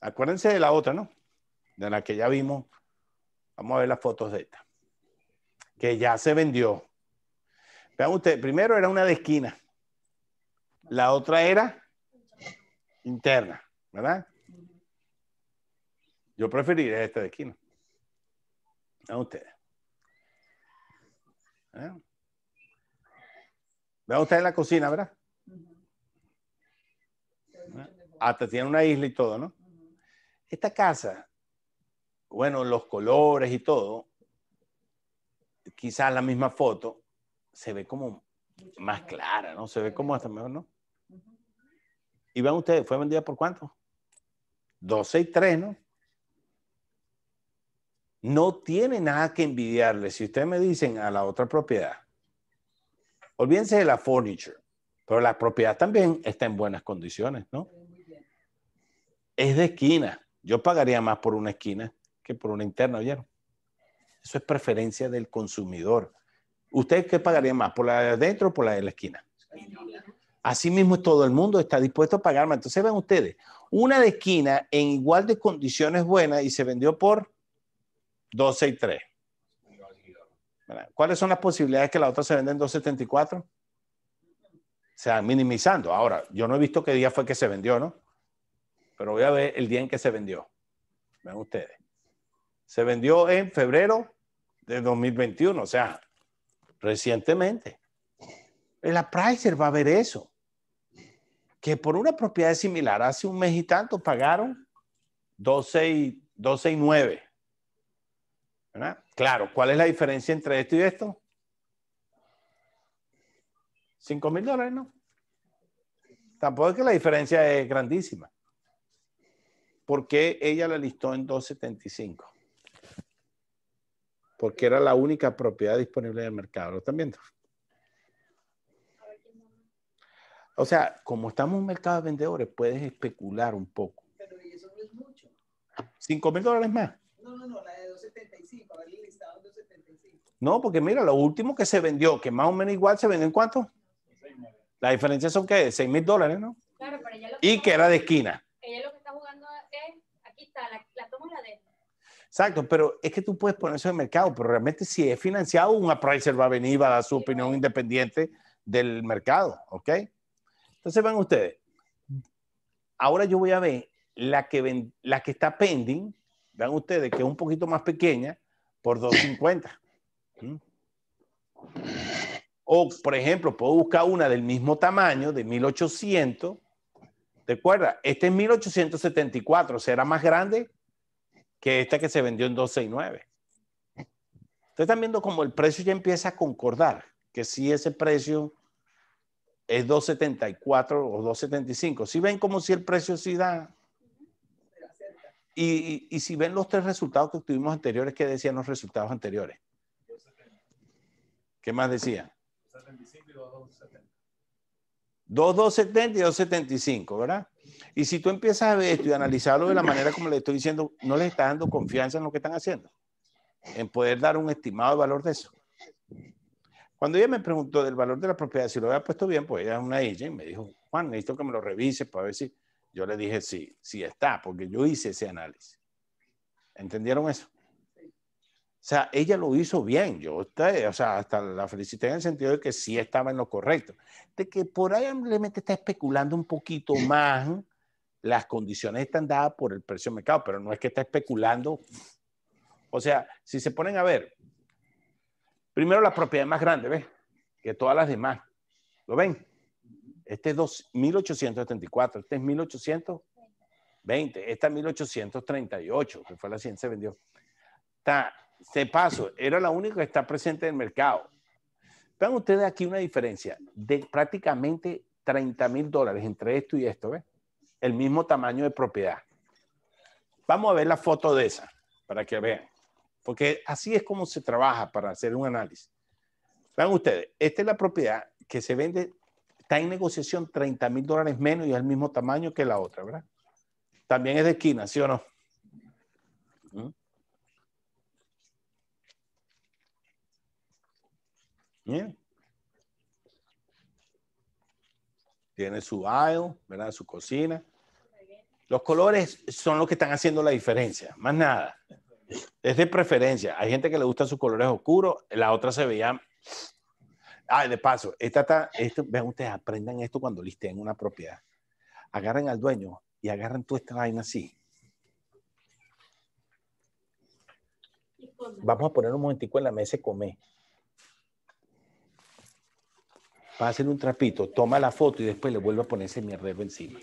Acuérdense de la otra, ¿no? De la que ya vimos. Vamos a ver las fotos de esta. Que ya se vendió. Vean ustedes, primero era una de esquina. La otra era interna, ¿verdad? Yo preferiría esta de esquina. ¿no? A ustedes. ¿Eh? Vean ustedes la cocina, ¿verdad? Hasta tiene una isla y todo, ¿no? Esta casa, bueno, los colores y todo, quizás la misma foto, se ve como más clara, ¿no? Se ve como hasta mejor, ¿no? Y vean ustedes, ¿fue vendida por cuánto? y 12 3, ¿no? No tiene nada que envidiarle. Si ustedes me dicen a la otra propiedad, olvídense de la furniture, pero la propiedad también está en buenas condiciones, ¿no? Es de esquina. Yo pagaría más por una esquina que por una interna, ¿oyeron? Eso es preferencia del consumidor. ¿Ustedes qué pagarían más? ¿Por la de adentro o por la de la esquina? Asimismo, todo el mundo está dispuesto a pagarme. Entonces, ven ustedes, una de esquina en igual de condiciones buenas y se vendió por y 3. ¿Cuáles son las posibilidades que la otra se venda en 274? O sea, minimizando. Ahora, yo no he visto qué día fue que se vendió, ¿no? Pero voy a ver el día en que se vendió. Ven ustedes. Se vendió en febrero de 2021, o sea, recientemente. La Pricer va a ver eso que por una propiedad similar hace un mes y tanto pagaron 12 y, y 9. Claro, ¿cuál es la diferencia entre esto y esto? 5 mil dólares, ¿no? Tampoco es que la diferencia es grandísima. Porque ella la listó en 275? Porque era la única propiedad disponible en el mercado. ¿Lo están viendo? O sea, como estamos en un mercado de vendedores, puedes especular un poco. Pero eso no es mucho. ¿Cinco mil dólares más? No, no, no, la de 275, listado 275. No, porque mira, lo último que se vendió, que más o menos igual se vendió en cuánto? La diferencia son que 6 mil dólares, ¿no? Claro, pero ella lo que Y que era de esquina. Ella lo que está jugando es, aquí está, la, toma tomo la de. Exacto, pero es que tú puedes poner eso en el mercado, pero realmente si es financiado, un appraiser va a venir, va a dar su opinión independiente del mercado, ¿ok? Entonces van ustedes. Ahora yo voy a ver la que, la que está pending, vean ustedes que es un poquito más pequeña, por 250. ¿Mm? O, por ejemplo, puedo buscar una del mismo tamaño, de 1800. Recuerda, este es 1874, o será más grande que esta que se vendió en 269. Ustedes están viendo como el precio ya empieza a concordar, que si ese precio es 2.74 o 2.75. Si ven como si el precio sí da. Y, si ven los tres resultados que tuvimos anteriores, ¿qué decían los resultados anteriores? ¿Qué más decía? 2.270 y 2.75, ¿verdad? Y si tú empiezas a ver esto y analizarlo de la manera como le estoy diciendo, no les está dando confianza en lo que están haciendo, en poder dar un estimado de valor de eso. Cuando ella me preguntó del valor de la propiedad, si lo había puesto bien, pues ella es una ella y me dijo, Juan, necesito que me lo revise para ver si. Yo le dije, sí, sí está, porque yo hice ese análisis. ¿Entendieron eso? O sea, ella lo hizo bien. Yo hasta, o sea, hasta la felicité en el sentido de que sí estaba en lo correcto. De que por ahí simplemente está especulando un poquito más. Las condiciones están dadas por el precio de mercado, pero no es que está especulando. O sea, si se ponen a ver, Primero la propiedad más grande, ¿ves? Que todas las demás. ¿Lo ven? Este es 2, este es 1820, esta es 1838, que fue la siguiente, se vendió. Está, se paso, era la única que está presente en el mercado. Vean ustedes aquí una diferencia de prácticamente 30 mil dólares entre esto y esto, ¿ves? El mismo tamaño de propiedad. Vamos a ver la foto de esa, para que vean porque así es como se trabaja para hacer un análisis. Vean ustedes, esta es la propiedad que se vende, está en negociación 30 mil dólares menos y es el mismo tamaño que la otra, ¿verdad? También es de esquina, ¿sí o no? Bien. Tiene su aisle, ¿verdad? Su cocina. Los colores son los que están haciendo la diferencia, más nada es de preferencia. Hay gente que le gustan sus colores oscuros, la otra se veía. Ah, de paso, esta está, vean ustedes, aprendan esto cuando listen una propiedad. Agarren al dueño y agarren tú esta vaina así. Vamos a poner un momentico en la mesa y comer. hacer un trapito, toma la foto y después le vuelve a poner ese mierdero encima.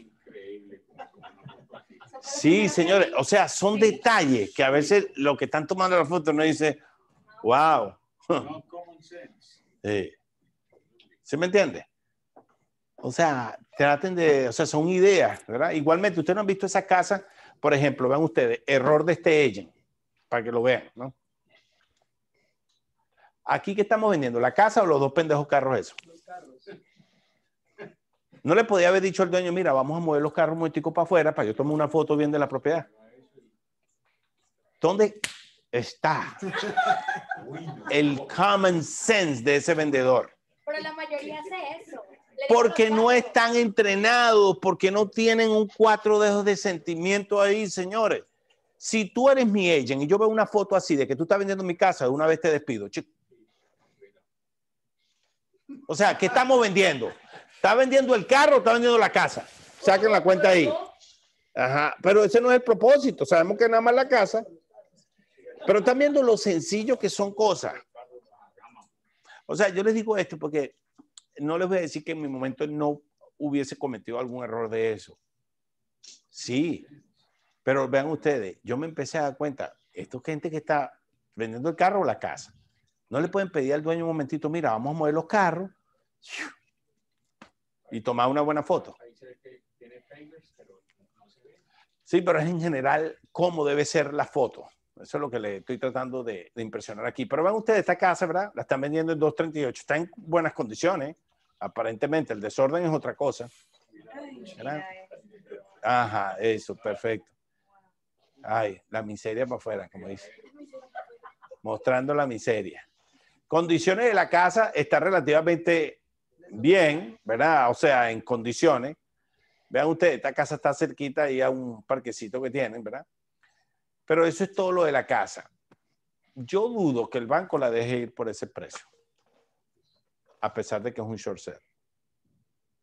Sí, señores, o sea, son detalles que a veces lo que están tomando la foto no dice, wow. Sí. ¿Se me entiende? O sea, traten de, o sea, son ideas, ¿verdad? Igualmente, ustedes no han visto esa casa, por ejemplo, vean ustedes, error de este agent, para que lo vean, ¿no? Aquí que estamos vendiendo, la casa o los dos pendejos carros esos. Los carros. No le podía haber dicho al dueño, mira, vamos a mover los carros muy momentico para afuera para yo tome una foto bien de la propiedad. ¿Dónde está el common sense de ese vendedor? Pero la mayoría hace eso. Porque no están entrenados, porque no tienen un cuatro dedos de sentimiento ahí, señores. Si tú eres mi agent y yo veo una foto así de que tú estás vendiendo mi casa, de una vez te despido, O sea, ¿qué estamos vendiendo? Está vendiendo el carro, está vendiendo la casa. Saquen la cuenta ahí. Ajá, pero ese no es el propósito. Sabemos que nada más la casa. Pero están viendo lo sencillo que son cosas. O sea, yo les digo esto porque no les voy a decir que en mi momento no hubiese cometido algún error de eso. Sí, pero vean ustedes, yo me empecé a dar cuenta, es gente que está vendiendo el carro o la casa, no le pueden pedir al dueño un momentito, mira, vamos a mover los carros y tomar una buena foto. Sí, pero es en general cómo debe ser la foto. Eso es lo que le estoy tratando de, impresionar aquí. Pero ven ustedes, esta casa, ¿verdad? La están vendiendo en 238. Está en buenas condiciones, aparentemente. El desorden es otra cosa. Ajá, eso, perfecto. Ay, la miseria para afuera, como dice. Mostrando la miseria. Condiciones de la casa está relativamente bien, ¿verdad? O sea, en condiciones. Vean ustedes, esta casa está cerquita y a un parquecito que tienen, ¿verdad? Pero eso es todo lo de la casa. Yo dudo que el banco la deje ir por ese precio, a pesar de que es un short sale.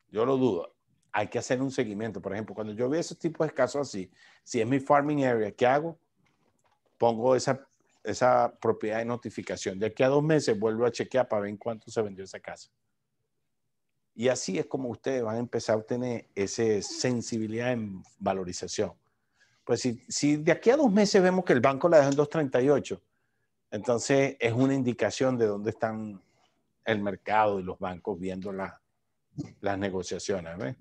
Yo lo dudo. Hay que hacer un seguimiento. Por ejemplo, cuando yo veo ese tipo de casos así, si es mi farming area, ¿qué hago? Pongo esa, esa propiedad de notificación. De aquí a dos meses vuelvo a chequear para ver en cuánto se vendió esa casa. Y así es como ustedes van a empezar a obtener esa sensibilidad en valorización. Pues si, si de aquí a dos meses vemos que el banco la deja en 238, entonces es una indicación de dónde están el mercado y los bancos viendo las negociaciones.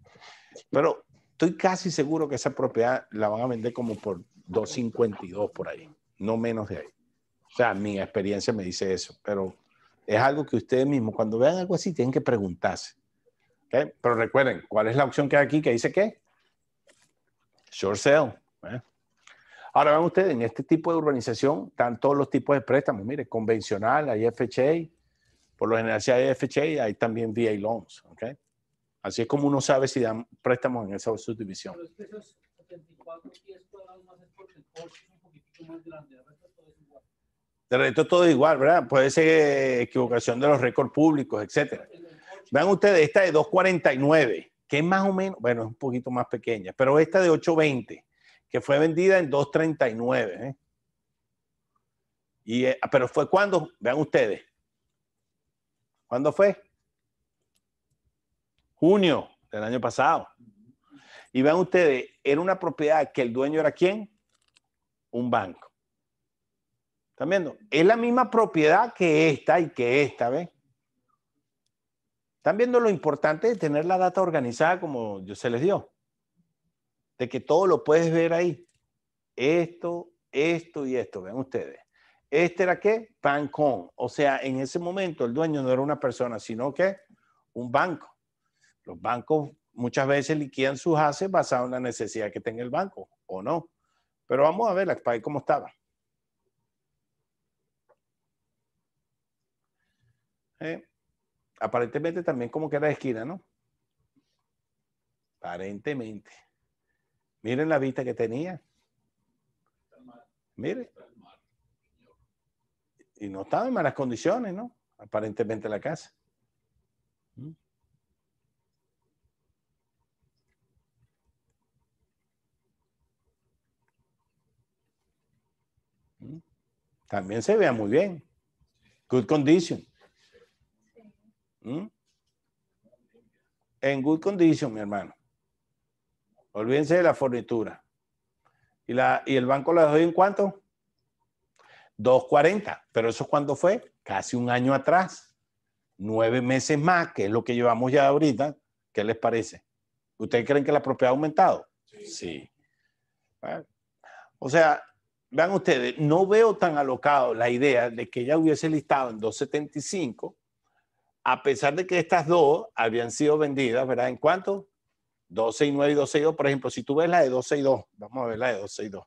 Pero estoy casi seguro que esa propiedad la van a vender como por 252 por ahí, no menos de ahí. O sea, mi experiencia me dice eso, pero es algo que ustedes mismos, cuando vean algo así, tienen que preguntarse. ¿okay? Pero recuerden, ¿cuál es la opción que hay aquí que dice qué? Short sale. ¿eh? Ahora ¿ven ustedes, en este tipo de urbanización están todos los tipos de préstamos. Mire, convencional, hay FHA, por lo general si hay FHA, hay también VA loans. ¿okay? Así es como uno sabe si dan préstamos en esa subdivisión. Pero es que más un más grande, resto todo igual. De resto todo es igual, ¿verdad? Puede ser equivocación de los récords públicos, etcétera. Vean ustedes, esta de 249, que es más o menos, bueno, es un poquito más pequeña, pero esta de 820, que fue vendida en 239. Y, ¿eh? Eh, pero fue cuándo? vean ustedes, ¿cuándo fue? Junio del año pasado. Y vean ustedes, era una propiedad que el dueño era quién? Un banco. ¿Están viendo? Es la misma propiedad que esta y que esta, ¿ven? Están viendo lo importante de tener la data organizada como yo se les dio, de que todo lo puedes ver ahí. Esto, esto y esto, ven ustedes. Este era qué? Pancón. O sea, en ese momento el dueño no era una persona, sino que un banco. Los bancos muchas veces liquidan sus haces basado en la necesidad que tenga el banco, o no. Pero vamos a ver la cómo estaba. ¿Eh? aparentemente también como que era de esquina, ¿no? Aparentemente. Miren la vista que tenía. Miren. Y no estaba en malas condiciones, ¿no? Aparentemente la casa. ¿Mm? ¿Mm? También se vea muy bien. Good condition. ¿Mm? En good condition, mi hermano. Olvídense de la fornitura. ¿Y, la, y el banco la doy en cuánto? 2.40. Pero eso es cuándo fue? Casi un año atrás. Nueve meses más, que es lo que llevamos ya ahorita. ¿Qué les parece? ¿Ustedes creen que la propiedad ha aumentado? Sí. o sea, vean ustedes, no veo tan alocado la idea de que ella hubiese listado en 275 a pesar de que estas dos habían sido vendidas, ¿verdad? ¿En cuánto? 12 y 9 y 12 y 2. Por ejemplo, si tú ves la de 12 y 2, vamos a ver la de 12 y 2.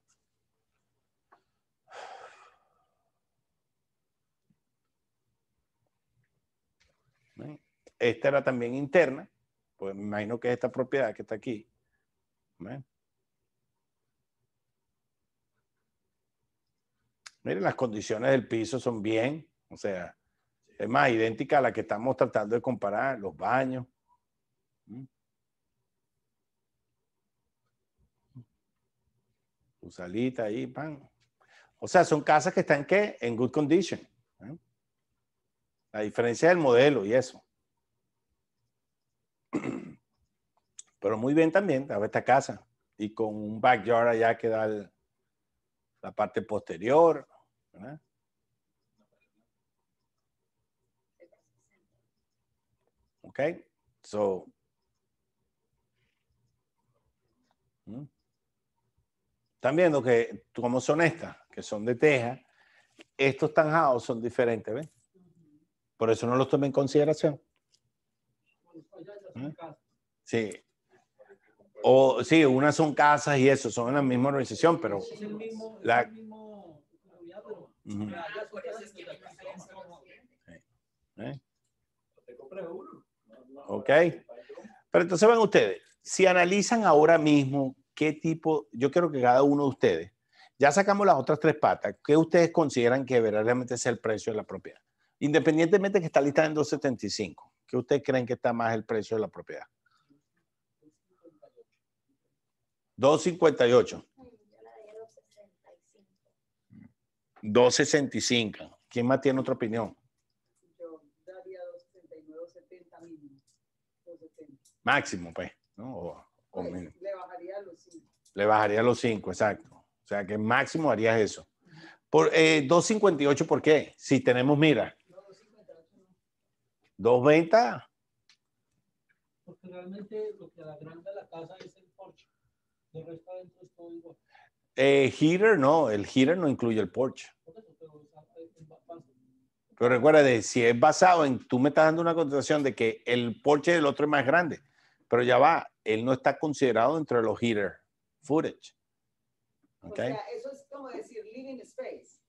Esta era también interna, pues me imagino que es esta propiedad que está aquí. ¿Ven? ¿Eh? Miren, las condiciones del piso son bien, o sea, es más idéntica a la que estamos tratando de comparar, los baños. ¿Mm? Tu salita ahí, pan. O sea, son casas que están ¿qué? en good condition. La ¿eh? diferencia del modelo y eso. <clears throat> Pero muy bien también, esta casa. Y con un backyard allá que da la parte posterior. ¿verdad? Okay, so. Están viendo que, como son estas, que son de teja, estos tanjados son diferentes, ¿ven? Por eso no los tomen en consideración. ¿Mm? Sí. O sí, unas son casas y eso, son en la misma organización, pero la... Pero entonces ven ustedes, si analizan ahora mismo qué tipo, yo creo que cada uno de ustedes, ya sacamos las otras tres patas, ¿qué ustedes consideran que verdaderamente es el precio de la propiedad? Independientemente que está lista en 275, ¿qué ustedes creen que está más el precio de la propiedad? 258. 265. ¿Quién más tiene otra opinión? máximo, pues, ¿no? O, o Le bajaría a los 5. Le bajaría a los 5, exacto. O sea, que máximo harías eso. Por, eh, 2.58, ¿por qué? Si tenemos mira. No, 2.20. Porque realmente lo que agranda la casa es el porche. El resto adentro es todo igual. Eh, heater no, el heater no incluye el porche. Pero recuerda, si es basado en, tú me estás dando una contestación de que el porche del otro es más grande. Pero ya va, él no está considerado entre los heater footage. Okay. eso es como decir living space.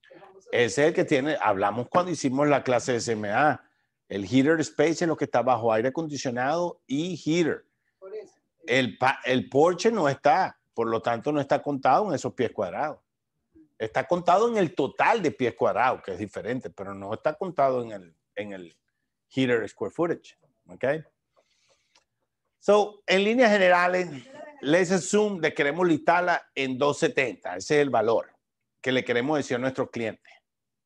Es el que tiene, hablamos cuando hicimos la clase de SMA. El heater space es lo que está bajo aire acondicionado y heater. El, el porche no está, por lo tanto no está contado en esos pies cuadrados. Está contado en el total de pies cuadrados, que es diferente, pero no está contado en el, en el heater square footage. Okay. So, en líneas generales, les zoom de queremos listarla en 270. Ese es el valor que le queremos decir a nuestros clientes,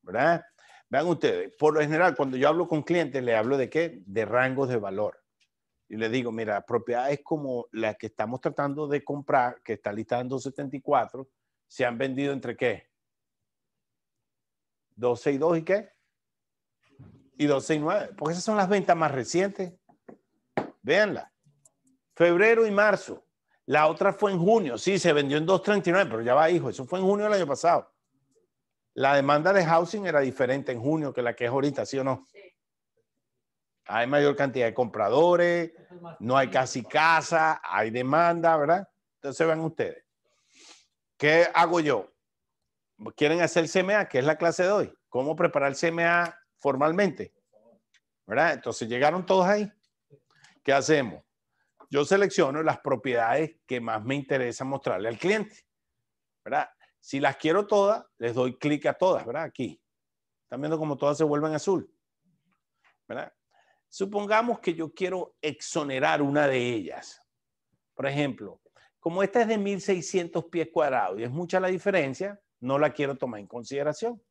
¿verdad? Vean ustedes, por lo general, cuando yo hablo con clientes, le hablo de qué? De rangos de valor. Y le digo, mira, propiedad es como la que estamos tratando de comprar, que está listada en 274, se han vendido entre qué? 262 y 2 y qué? Y 12 9. Porque esas son las ventas más recientes. Véanlas febrero y marzo. La otra fue en junio. Sí, se vendió en 2.39, pero ya va, hijo, eso fue en junio del año pasado. La demanda de housing era diferente en junio que la que es ahorita, ¿sí o no? Sí. Hay mayor cantidad de compradores, no hay casi casa, hay demanda, ¿verdad? Entonces van ustedes. ¿Qué hago yo? ¿Quieren hacer CMA? que es la clase de hoy? ¿Cómo preparar el CMA formalmente? ¿Verdad? Entonces llegaron todos ahí. ¿Qué hacemos? yo selecciono las propiedades que más me interesa mostrarle al cliente. ¿verdad? Si las quiero todas, les doy clic a todas, ¿verdad? Aquí. Están viendo como todas se vuelven azul. ¿verdad? Supongamos que yo quiero exonerar una de ellas. Por ejemplo, como esta es de 1600 pies cuadrados y es mucha la diferencia, no la quiero tomar en consideración.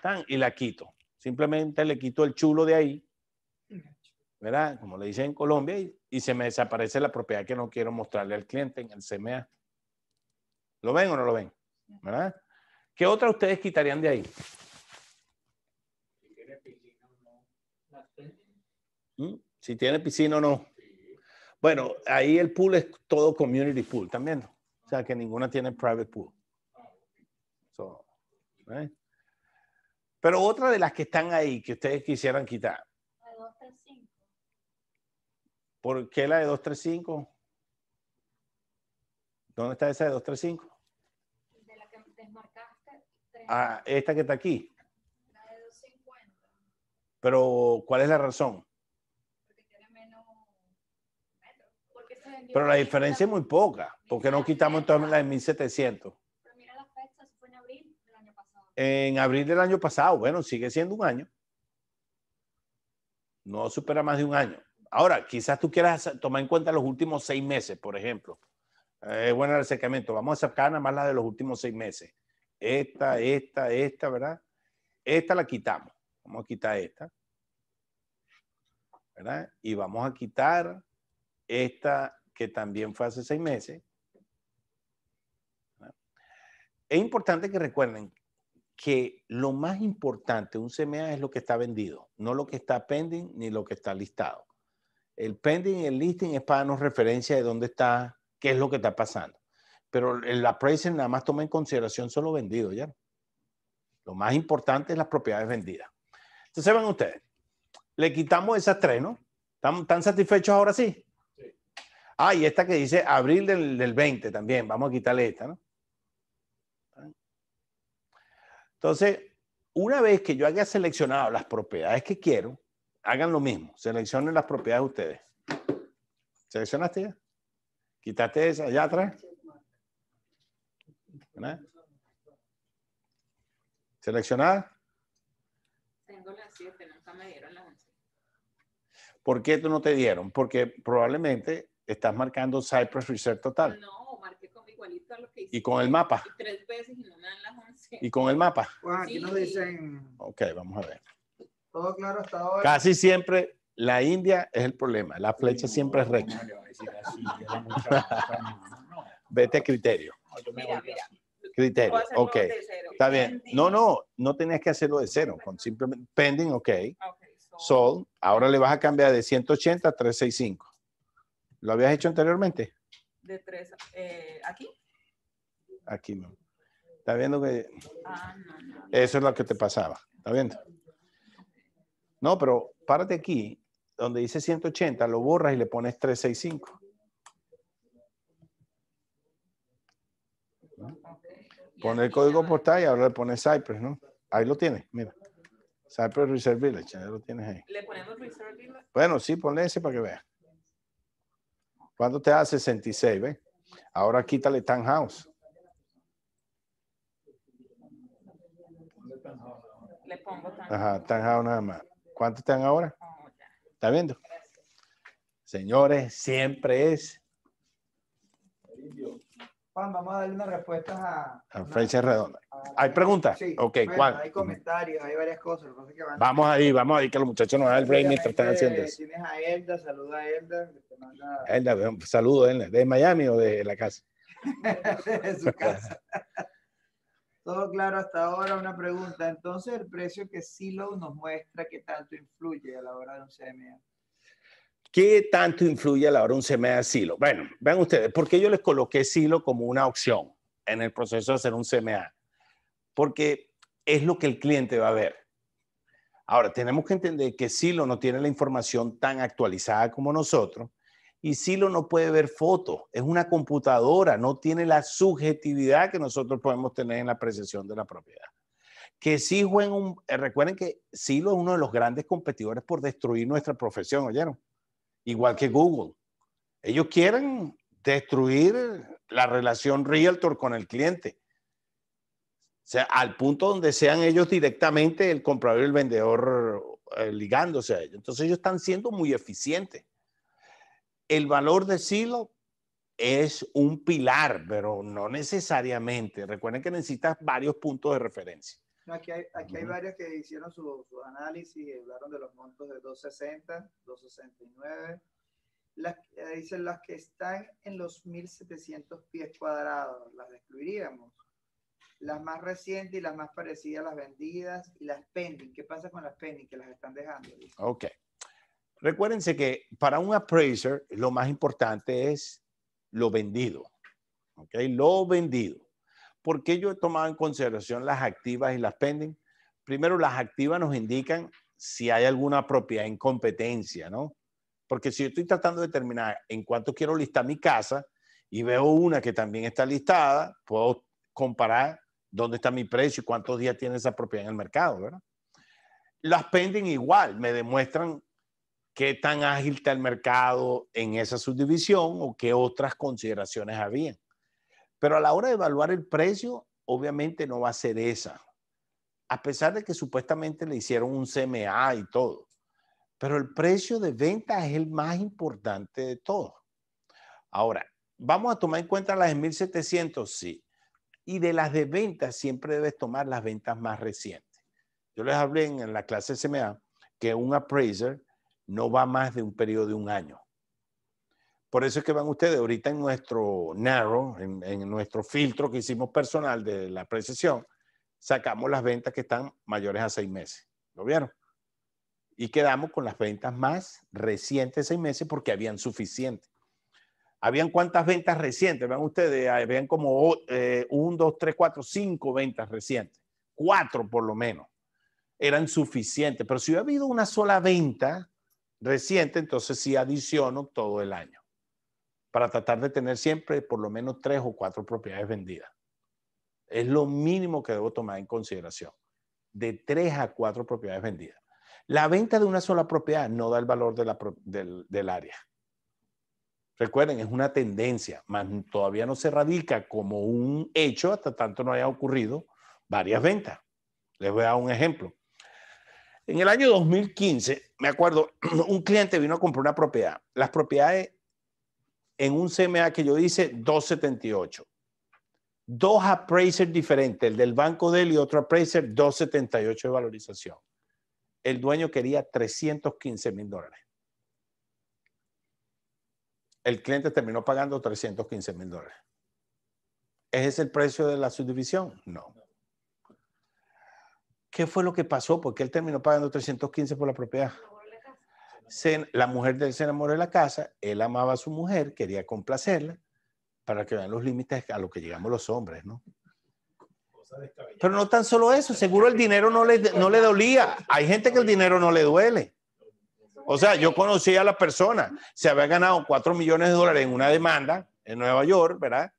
¿Tan? Y la quito. Simplemente le quito el chulo de ahí. ¿Verdad? Como le dicen en Colombia, y y se me desaparece la propiedad que no quiero mostrarle al cliente en el CMA. ¿Lo ven o no lo ven? ¿Verdad? ¿Qué otra ustedes quitarían de ahí? Si tiene piscina o no. Mm, si tiene piscina o no. Bueno, ahí el pool es todo community pool también. O sea, que ninguna tiene private pool. ¿eh? Pero otra de las que están ahí que ustedes quisieran quitar. ¿Por qué la de 235? ¿Dónde está esa de 235? De la que desmarcaste. Ah, esta que está aquí. La de 250. Pero, ¿cuál es la razón? Porque tiene menos metros. Pero la diferencia es muy poca. ¿Por qué no quitamos entonces la de 1700. Pero mira la fecha, eso fue en abril del año pasado. En abril del año pasado, bueno, sigue siendo un año. No supera más de un año. Ahora, quizás tú quieras tomar en cuenta los últimos seis meses, por ejemplo. Eh, es bueno, el acercamiento. Vamos a sacar nada más la de los últimos seis meses. Esta, esta, esta, ¿verdad? Esta la quitamos. Vamos a quitar esta. ¿Verdad? Y vamos a quitar esta que también fue hace seis meses. Es importante que recuerden que lo más importante de un CMA es lo que está vendido, no lo que está pending ni lo que está listado. El pending y el listing es para darnos referencia de dónde está, qué es lo que está pasando. Pero el appraising nada más toma en consideración solo vendido, ¿ya? Lo más importante es las propiedades vendidas. Entonces, ven ustedes, le quitamos esas tres, ¿no? ¿Están, satisfechos ahora sí? sí? Ah, y esta que dice abril del 20 también, vamos a quitarle esta, ¿no? Entonces, una vez que yo haya seleccionado las propiedades que quiero, hagan lo mismo, seleccionen las propiedades de ustedes. ¿Seleccionaste ya? Quítate esa allá atrás. ¿Seleccionada? Tengo las 7, nunca me dieron las 11. ¿Por qué tú no te dieron? Porque probablemente estás marcando Cypress Reset Total. No, marqué con igualito a lo que hice. Y con el mapa. Y tres y no dan las Y con el mapa. aquí nos dicen. Ok, vamos a ver. Todo claro hasta ahora. Casi siempre la India es el problema. La flecha siempre es recta. Vete a criterio. Criterio, ok. Está bien. No, no, no tenías que hacerlo de cero. Con simplemente pending, ok. okay Sol, ahora le vas a cambiar de 180 a 365. ¿Lo habías hecho anteriormente? De tres, eh, aquí. Aquí no. ¿Está viendo que? Ah, eso es lo que te pasaba. ¿Está viendo? No, pero párate aquí, donde dice 180, lo borras y le pones 365. Pone el código postal y ahora le pones Cypress, ¿no? Ahí lo tienes, mira. Cypress Reserve Village, ahí lo tienes ahí. ¿Le ponemos Reserve Village? Bueno, sí, ponle ese para que veas. ¿Cuándo te da 66, ve? Ahora quítale Townhouse. Le pongo Townhouse. Ajá, Townhouse nada más. ¿Cuántos están ahora? Oh, ¿Está viendo? Señores, siempre es. Juan, vamos a darle unas respuestas a. A Redonda. ¿Hay preguntas? Sí. Ok, Hay comentarios, hay varias cosas. vamos ahí, vamos ahí, que los muchachos nos dan el frame mientras están este, haciendo eso. Tienes a Elda, saluda a Elda. Manda... Elda, saludo, Elda. ¿De Miami o de la casa? <laughs> de su casa. <laughs> Todo claro hasta ahora, una pregunta. Entonces, el precio que Silo nos muestra, ¿qué tanto influye a la hora de un CMA? ¿Qué tanto influye a la hora de un CMA Silo? Bueno, vean ustedes, ¿por qué yo les coloqué Silo como una opción en el proceso de hacer un CMA? Porque es lo que el cliente va a ver. Ahora, tenemos que entender que Silo no tiene la información tan actualizada como nosotros y Silo no puede ver fotos, es una computadora, no tiene la subjetividad que nosotros podemos tener en la apreciación de la propiedad. Que si eh, recuerden que Silo es uno de los grandes competidores por destruir nuestra profesión, ¿oyeron? Igual que Google. Ellos quieren destruir la relación realtor con el cliente. O sea, al punto donde sean ellos directamente el comprador y el vendedor eh, ligándose a ellos. Entonces ellos están siendo muy eficientes el valor de silo es un pilar, pero no necesariamente. Recuerden que necesitas varios puntos de referencia. aquí, hay, varios que hicieron su, análisis y hablaron de los montos de 260, 269. Las, eh, dicen las que están en los 1700 pies cuadrados, las excluiríamos. Las más recientes y las más parecidas, las vendidas y las pending. ¿Qué pasa con las pending que las están dejando? Ok. Recuérdense que para un appraiser lo más importante es lo vendido. ¿ok? Lo vendido. ¿Por qué yo he tomado en consideración las activas y las pending? Primero, las activas nos indican si hay alguna propiedad en competencia, ¿no? Porque si yo estoy tratando de determinar en cuánto quiero listar mi casa y veo una que también está listada, puedo comparar dónde está mi precio y cuántos días tiene esa propiedad en el mercado, ¿verdad? Las pending igual me demuestran qué tan ágil está el mercado en esa subdivisión o qué otras consideraciones habían. Pero a la hora de evaluar el precio, obviamente no va a ser esa, a pesar de que supuestamente le hicieron un CMA y todo. Pero el precio de venta es el más importante de todo. Ahora, vamos a tomar en cuenta las de 1700, sí. Y de las de venta, siempre debes tomar las ventas más recientes. Yo les hablé en la clase CMA que un appraiser no va más de un periodo de un año. Por eso es que van ustedes ahorita en nuestro narrow, en, nuestro filtro que hicimos personal de la precesión, sacamos las ventas que están mayores a seis meses. ¿Lo vieron? Y quedamos con las ventas más recientes de seis meses porque habían suficiente. ¿Habían cuántas ventas recientes? Vean ustedes, habían como eh, un, dos, tres, cuatro, cinco ventas recientes. Cuatro por lo menos. Eran suficientes. Pero si hubiera habido una sola venta, reciente, entonces sí adiciono todo el año para tratar de tener siempre por lo menos tres o cuatro propiedades vendidas. Es lo mínimo que debo tomar en consideración, de tres a cuatro propiedades vendidas. La venta de una sola propiedad no da el valor de la, del, del área. Recuerden, es una tendencia, más todavía no se radica como un hecho hasta tanto no haya ocurrido varias ventas. Les voy a dar un ejemplo. En el año 2015, me acuerdo, <clears throat> un cliente vino a comprar una propiedad. Las propiedades en un CMA que yo hice, 278. Dos appraisers diferentes, el del banco de él y otro appraiser, 278 de valorización. El dueño quería 315 mil dólares. El cliente terminó pagando 315 mil dólares. ¿Ese ¿Es el precio de la subdivisión? No. ¿Qué fue lo que pasó? Porque él terminó pagando 315 por la propiedad. la mujer de él se enamoró de la casa, él amaba a su mujer, quería complacerla, para que vean los límites a lo que llegamos los hombres, ¿no? Pero no tan solo eso, seguro el dinero no le, no le dolía. Hay gente que el dinero no le duele. O sea, yo conocí a la persona, se había ganado 4 millones de dólares en una demanda en Nueva York, ¿verdad?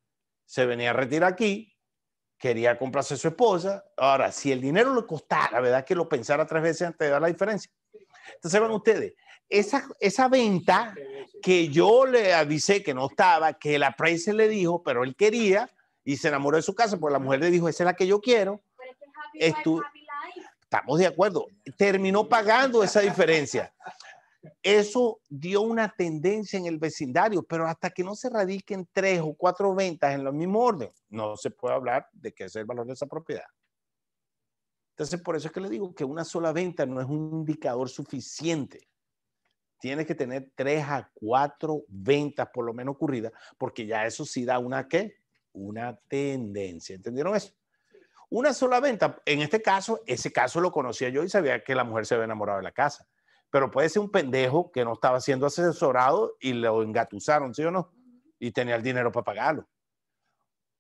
Se venía a retirar aquí, quería comprarse su esposa. Ahora, si el dinero le costara, ¿verdad? Que lo pensara tres veces antes de dar la diferencia. Entonces, ¿ven ustedes, esa, esa venta que yo le avisé que no estaba, que la prensa le dijo, pero él quería y se enamoró de su casa, porque la mujer le dijo, esa es la que yo quiero. Estamos de acuerdo. Terminó pagando esa diferencia. Eso dio una tendencia en el vecindario, pero hasta que no se radiquen tres o cuatro ventas en el mismo orden, no se puede hablar de qué es el valor de esa propiedad. Entonces, por eso es que le digo que una sola venta no es un indicador suficiente. Tiene que tener tres a cuatro ventas por lo menos ocurridas, porque ya eso sí da una qué? Una tendencia. ¿Entendieron eso? Una sola venta. En este caso, ese caso lo conocía yo y sabía que la mujer se había enamorado de la casa pero puede ser un pendejo que no estaba siendo asesorado y lo engatusaron, ¿sí o no? Y tenía el dinero para pagarlo.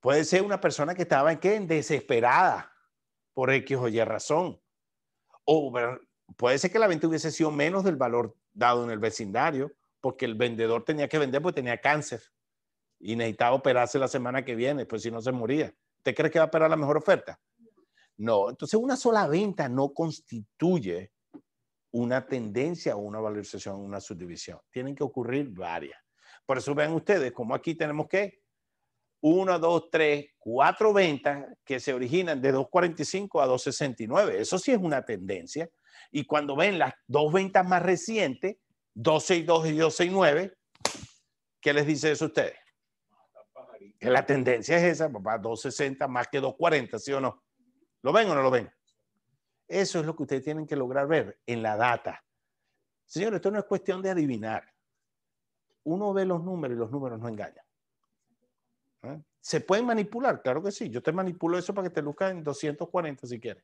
Puede ser una persona que estaba en qué? En desesperada por X o Y razón. O puede ser que la venta hubiese sido menos del valor dado en el vecindario, porque el vendedor tenía que vender porque tenía cáncer y necesitaba operarse la semana que viene, pues si no se moría. ¿Usted cree que va a operar la mejor oferta? No, entonces una sola venta no constituye una tendencia o una valorización, una subdivisión. Tienen que ocurrir varias. Por eso ven ustedes como aquí tenemos que 1, 2, 3, 4 ventas que se originan de 2.45 a 2.69. Eso sí es una tendencia. Y cuando ven las dos ventas más recientes, 262 y 269, ¿qué les dice eso a ustedes? Que la tendencia es esa, papá, 260 más que 240, ¿sí o no? ¿Lo ven o no lo ven? Eso es lo que ustedes tienen que lograr ver en la data. Señores, esto no es cuestión de adivinar. Uno ve los números y los números no engañan. ¿Eh? ¿Se pueden manipular? Claro que sí. Yo te manipulo eso para que te luzca en 240 si quieres.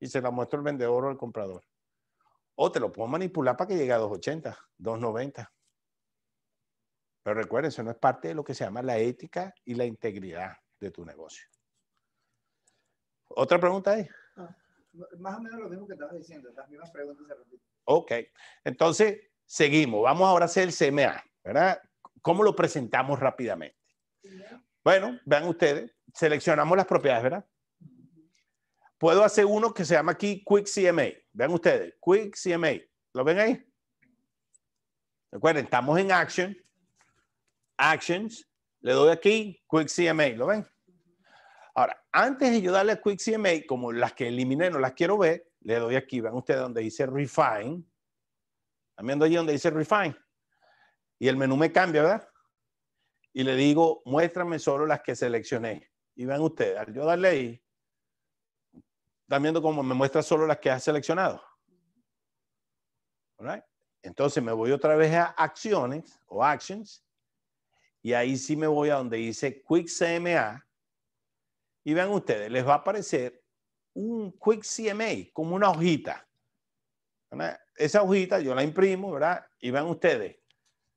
Y se la muestro al vendedor o al comprador. O te lo puedo manipular para que llegue a 280, 290. Pero recuerden, eso no es parte de lo que se llama la ética y la integridad de tu negocio. Otra pregunta ahí? más o menos lo mismo que estabas diciendo, las mismas preguntas se repiten. Ok, entonces seguimos. Vamos ahora a hacer el CMA, ¿verdad? ¿Cómo lo presentamos rápidamente? Bueno, vean ustedes, seleccionamos las propiedades, ¿verdad? Puedo hacer uno que se llama aquí Quick CMA. Vean ustedes, Quick CMA. ¿Lo ven ahí? Recuerden, estamos en Action. Actions. Le doy aquí Quick CMA. ¿Lo ven? Ahora, antes de yo darle a Quick CMA, como las que eliminé no las quiero ver, le doy aquí, vean ustedes donde dice Refine. También doy allí donde dice Refine. Y el menú me cambia, ¿verdad? Y le digo, muéstrame solo las que seleccioné. Y vean ustedes, al yo darle ahí, están viendo cómo me muestra solo las que ha seleccionado. Right? Entonces me voy otra vez a acciones o actions. Y ahí sí me voy a donde dice Quick CMA y vean ustedes, les va a aparecer un Quick CMA, como una hojita. Esa hojita yo la imprimo, ¿verdad? Y vean ustedes,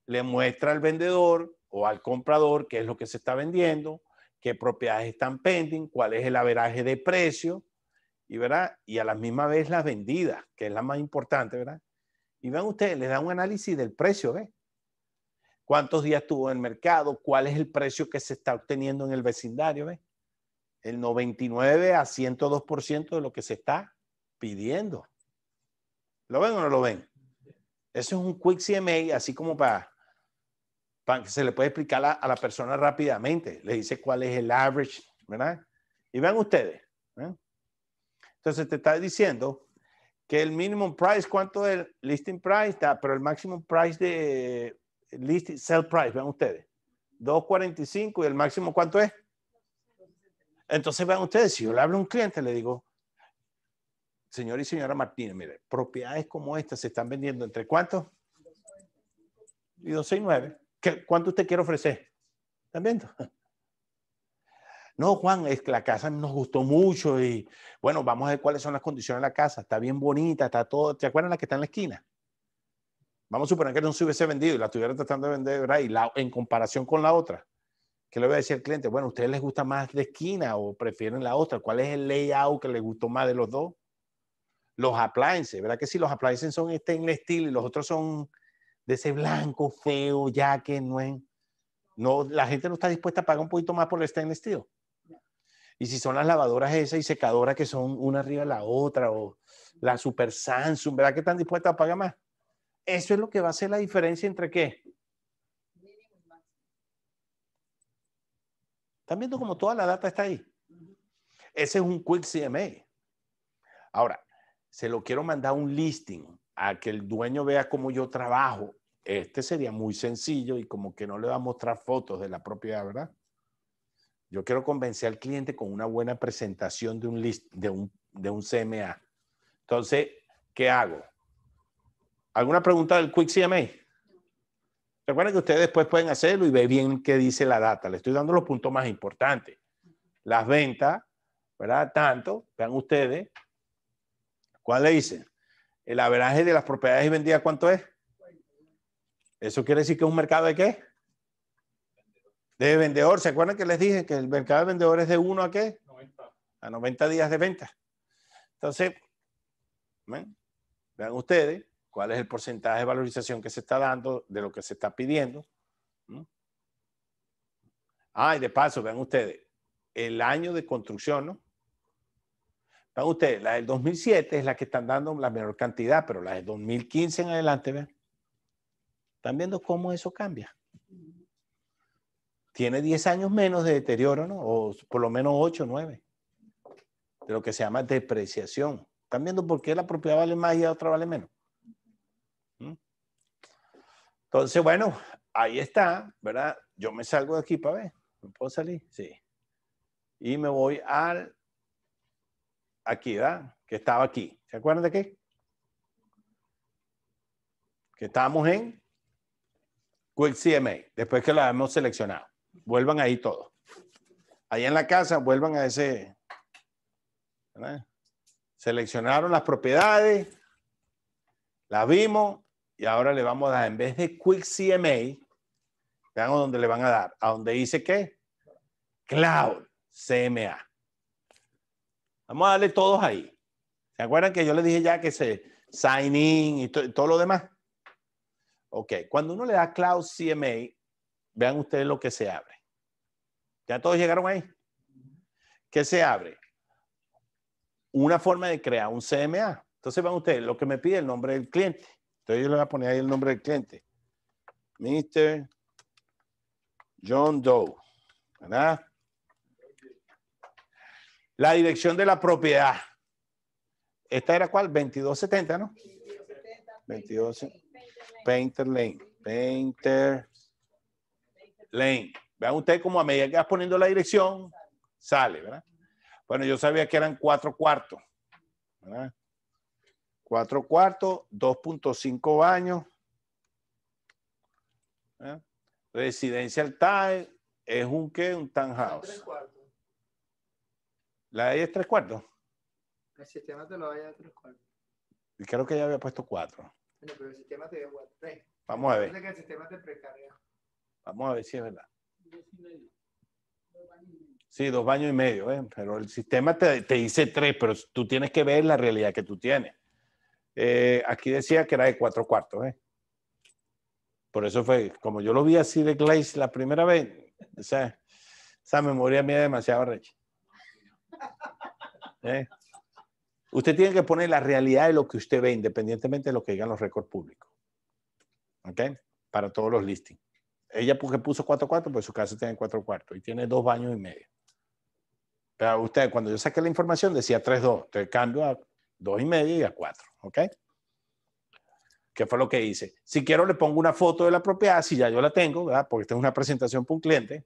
le muestra al vendedor o al comprador qué es lo que se está vendiendo, qué propiedades están pending, cuál es el averaje de precio, y, ¿verdad? y a la misma vez las vendidas, que es la más importante, ¿verdad? Y vean ustedes, les da un análisis del precio, ¿ves? ¿Cuántos días tuvo en el mercado? ¿Cuál es el precio que se está obteniendo en el vecindario? ¿Ves? el 99 a 102% de lo que se está pidiendo. ¿Lo ven o no lo ven? Eso es un quick CMA, así como para, para que se le pueda explicar a, la persona rápidamente. Le dice cuál es el average, ¿verdad? Y vean ustedes. ¿eh? Entonces te está diciendo que el minimum price, ¿cuánto es el listing price? pero el maximum price de listing, sell price, vean ustedes. 2.45 y el máximo, ¿cuánto es? Entonces vean ustedes, si yo le hablo a un cliente, le digo, señor y señora Martínez, mire, propiedades como estas se están vendiendo entre ¿cuánto? Y 269. ¿Qué, ¿Cuánto usted quiere ofrecer? ¿Están viendo? <laughs> No, Juan, es que la casa nos gustó mucho y bueno, vamos a ver cuáles son las condiciones de la casa. Está bien bonita, está todo. ¿Te acuerdas la que está en la esquina? Vamos a suponer que no se hubiese vendido y la estuviera tratando de vender, ¿verdad? Y la, en comparación con la otra. ¿Qué le voy a decir al cliente? Bueno, ¿a ustedes les gusta más de esquina o prefieren la otra? ¿Cuál es el layout que les gustó más de los dos? Los appliances, ¿verdad que si Los appliances son este stainless estilo y los otros son de ese blanco feo, ya que no es... No, la gente no está dispuesta a pagar un poquito más por el stainless steel. Y si son las lavadoras esas y secadoras que son una arriba de la otra, o la Super Samsung, ¿verdad que están dispuestas a pagar más? Eso es lo que va a hacer la diferencia entre qué? Están viendo como toda la data está ahí. Ese es un Quick CMA. Ahora, se lo quiero mandar un listing a que el dueño vea cómo yo trabajo. Este sería muy sencillo y como que no le va a mostrar fotos de la propiedad, ¿verdad? Yo quiero convencer al cliente con una buena presentación de un, de un, de un CMA. Entonces, ¿qué hago? ¿Alguna pregunta del Quick CMA? Recuerden que ustedes después pueden hacerlo y ve bien qué dice la data. Le estoy dando los puntos más importantes. Las ventas, ¿verdad? Tanto, vean ustedes. ¿Cuál le dice? El averaje de las propiedades vendidas, ¿cuánto es? Eso quiere decir que es un mercado de qué? De vendedor. ¿Se acuerdan que les dije que el mercado de vendedor es de uno a qué? A 90 días de venta. Entonces, vean ustedes cuál es el porcentaje de valorización que se está dando de lo que se está pidiendo. Ah, y de paso, vean ustedes, el año de construcción, ¿no? Vean ustedes, la del 2007 es la que están dando la menor cantidad, pero la del 2015 en adelante, vean. ¿Están viendo cómo eso cambia? Tiene 10 años menos de deterioro, ¿no? O por lo menos 8, 9. De lo que se llama depreciación. ¿Están viendo por qué la propiedad vale más y la otra vale menos? Entonces, bueno, ahí está, ¿verdad? Yo me salgo de aquí para ver. ¿Me puedo salir? Sí. Y me voy al... Aquí, ¿verdad? Que estaba aquí. ¿Se acuerdan de qué? Que estábamos en Quick CMA, después que la hemos seleccionado. Vuelvan ahí todo. Ahí en la casa, vuelvan a ese... ¿verdad? Seleccionaron las propiedades, las vimos, y ahora le vamos a dar, en vez de Quick CMA, vean dónde le van a dar, a donde dice que Cloud CMA. Vamos a darle todos ahí. ¿Se acuerdan que yo les dije ya que se sign in y todo lo demás? Ok, cuando uno le da Cloud CMA, vean ustedes lo que se abre. ¿Ya todos llegaron ahí? ¿Qué se abre? Una forma de crear un CMA. Entonces van ustedes, lo que me pide el nombre del cliente, entonces yo le voy a poner ahí el nombre del cliente. Mr. John Doe. ¿Verdad? La dirección de la propiedad. ¿Esta era cuál? 2270, ¿no? 22. Painter Lane. Painter Lane. Vean ustedes como a medida que vas poniendo la dirección, sale, ¿verdad? Bueno, yo sabía que eran cuatro cuartos. ¿verdad? Cuatro cuartos, 2.5 baños. ¿eh? Residencial time, es un qué, un townhouse. La ella es tres cuartos. El sistema te lo vaya a tres cuartos. Y creo que ya había puesto cuatro. Bueno, pero el sistema te dio 3. Vamos a ver. Vamos a ver si es verdad. Sí, dos baños y medio, ¿eh? pero el sistema te, te dice tres, pero tú tienes que ver la realidad que tú tienes. Eh, aquí decía que era de cuatro cuartos. ¿eh? Por eso fue, como yo lo vi así de Glaze la primera vez, esa, esa memoria mía es demasiado recha. <laughs> ¿Eh? Usted tiene que poner la realidad de lo que usted ve, independientemente de lo que digan los récords públicos. ¿Ok? Para todos los listings. Ella porque puso cuatro cuartos, pues su casa tiene cuatro cuartos y tiene dos baños y medio. Pero usted, cuando yo saqué la información, decía 3-2. Te cambio a dos y medio y a cuatro, ¿ok? ¿Qué fue lo que hice? Si quiero le pongo una foto de la propiedad, si ya yo la tengo, ¿verdad? Porque esta es una presentación para un cliente.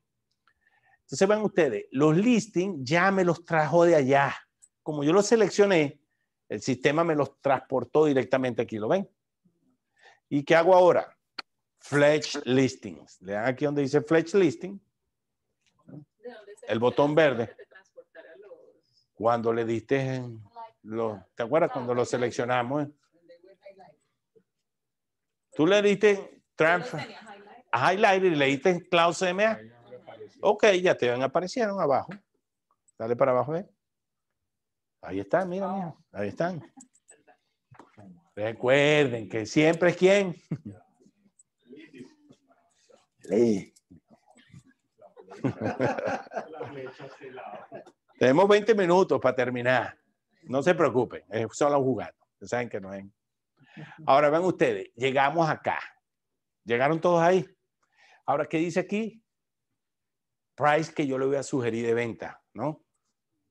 Entonces ven ustedes, los listings ya me los trajo de allá. Como yo los seleccioné, el sistema me los transportó directamente aquí, ¿lo ven? ¿Y qué hago ahora? Fletch listings. Le dan aquí donde dice Fletch listing. El botón verde. Cuando le diste ¿Te acuerdas cuando lo seleccionamos? Eh? Tú le diste transfer, a highlight y le diste cloud CMA. Ok, ya te van aparecieron abajo. Dale para abajo, ¿eh? Ahí están, mira, Ahí están. Recuerden que siempre es quien. <laughs> Tenemos 20 minutos para terminar. No se preocupen, es solo jugando. saben que no es. Ahora ven ustedes, llegamos acá. Llegaron todos ahí. Ahora, ¿qué dice aquí? Price que yo le voy a sugerir de venta, ¿no?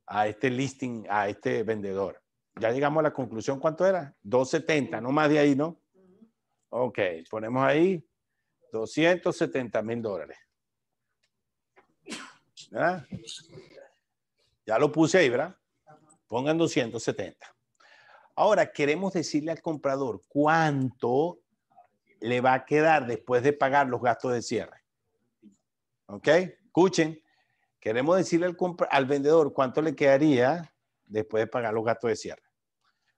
A este listing, a este vendedor. Ya llegamos a la conclusión, ¿cuánto era? 270, no más de ahí, ¿no? Ok, ponemos ahí 270 mil dólares. ¿Verdad? Ya lo puse ahí, ¿verdad? pongan 270. Ahora queremos decirle al comprador cuánto le va a quedar después de pagar los gastos de cierre. ¿Ok? Escuchen, queremos decirle al, vendedor cuánto le quedaría después de pagar los gastos de cierre.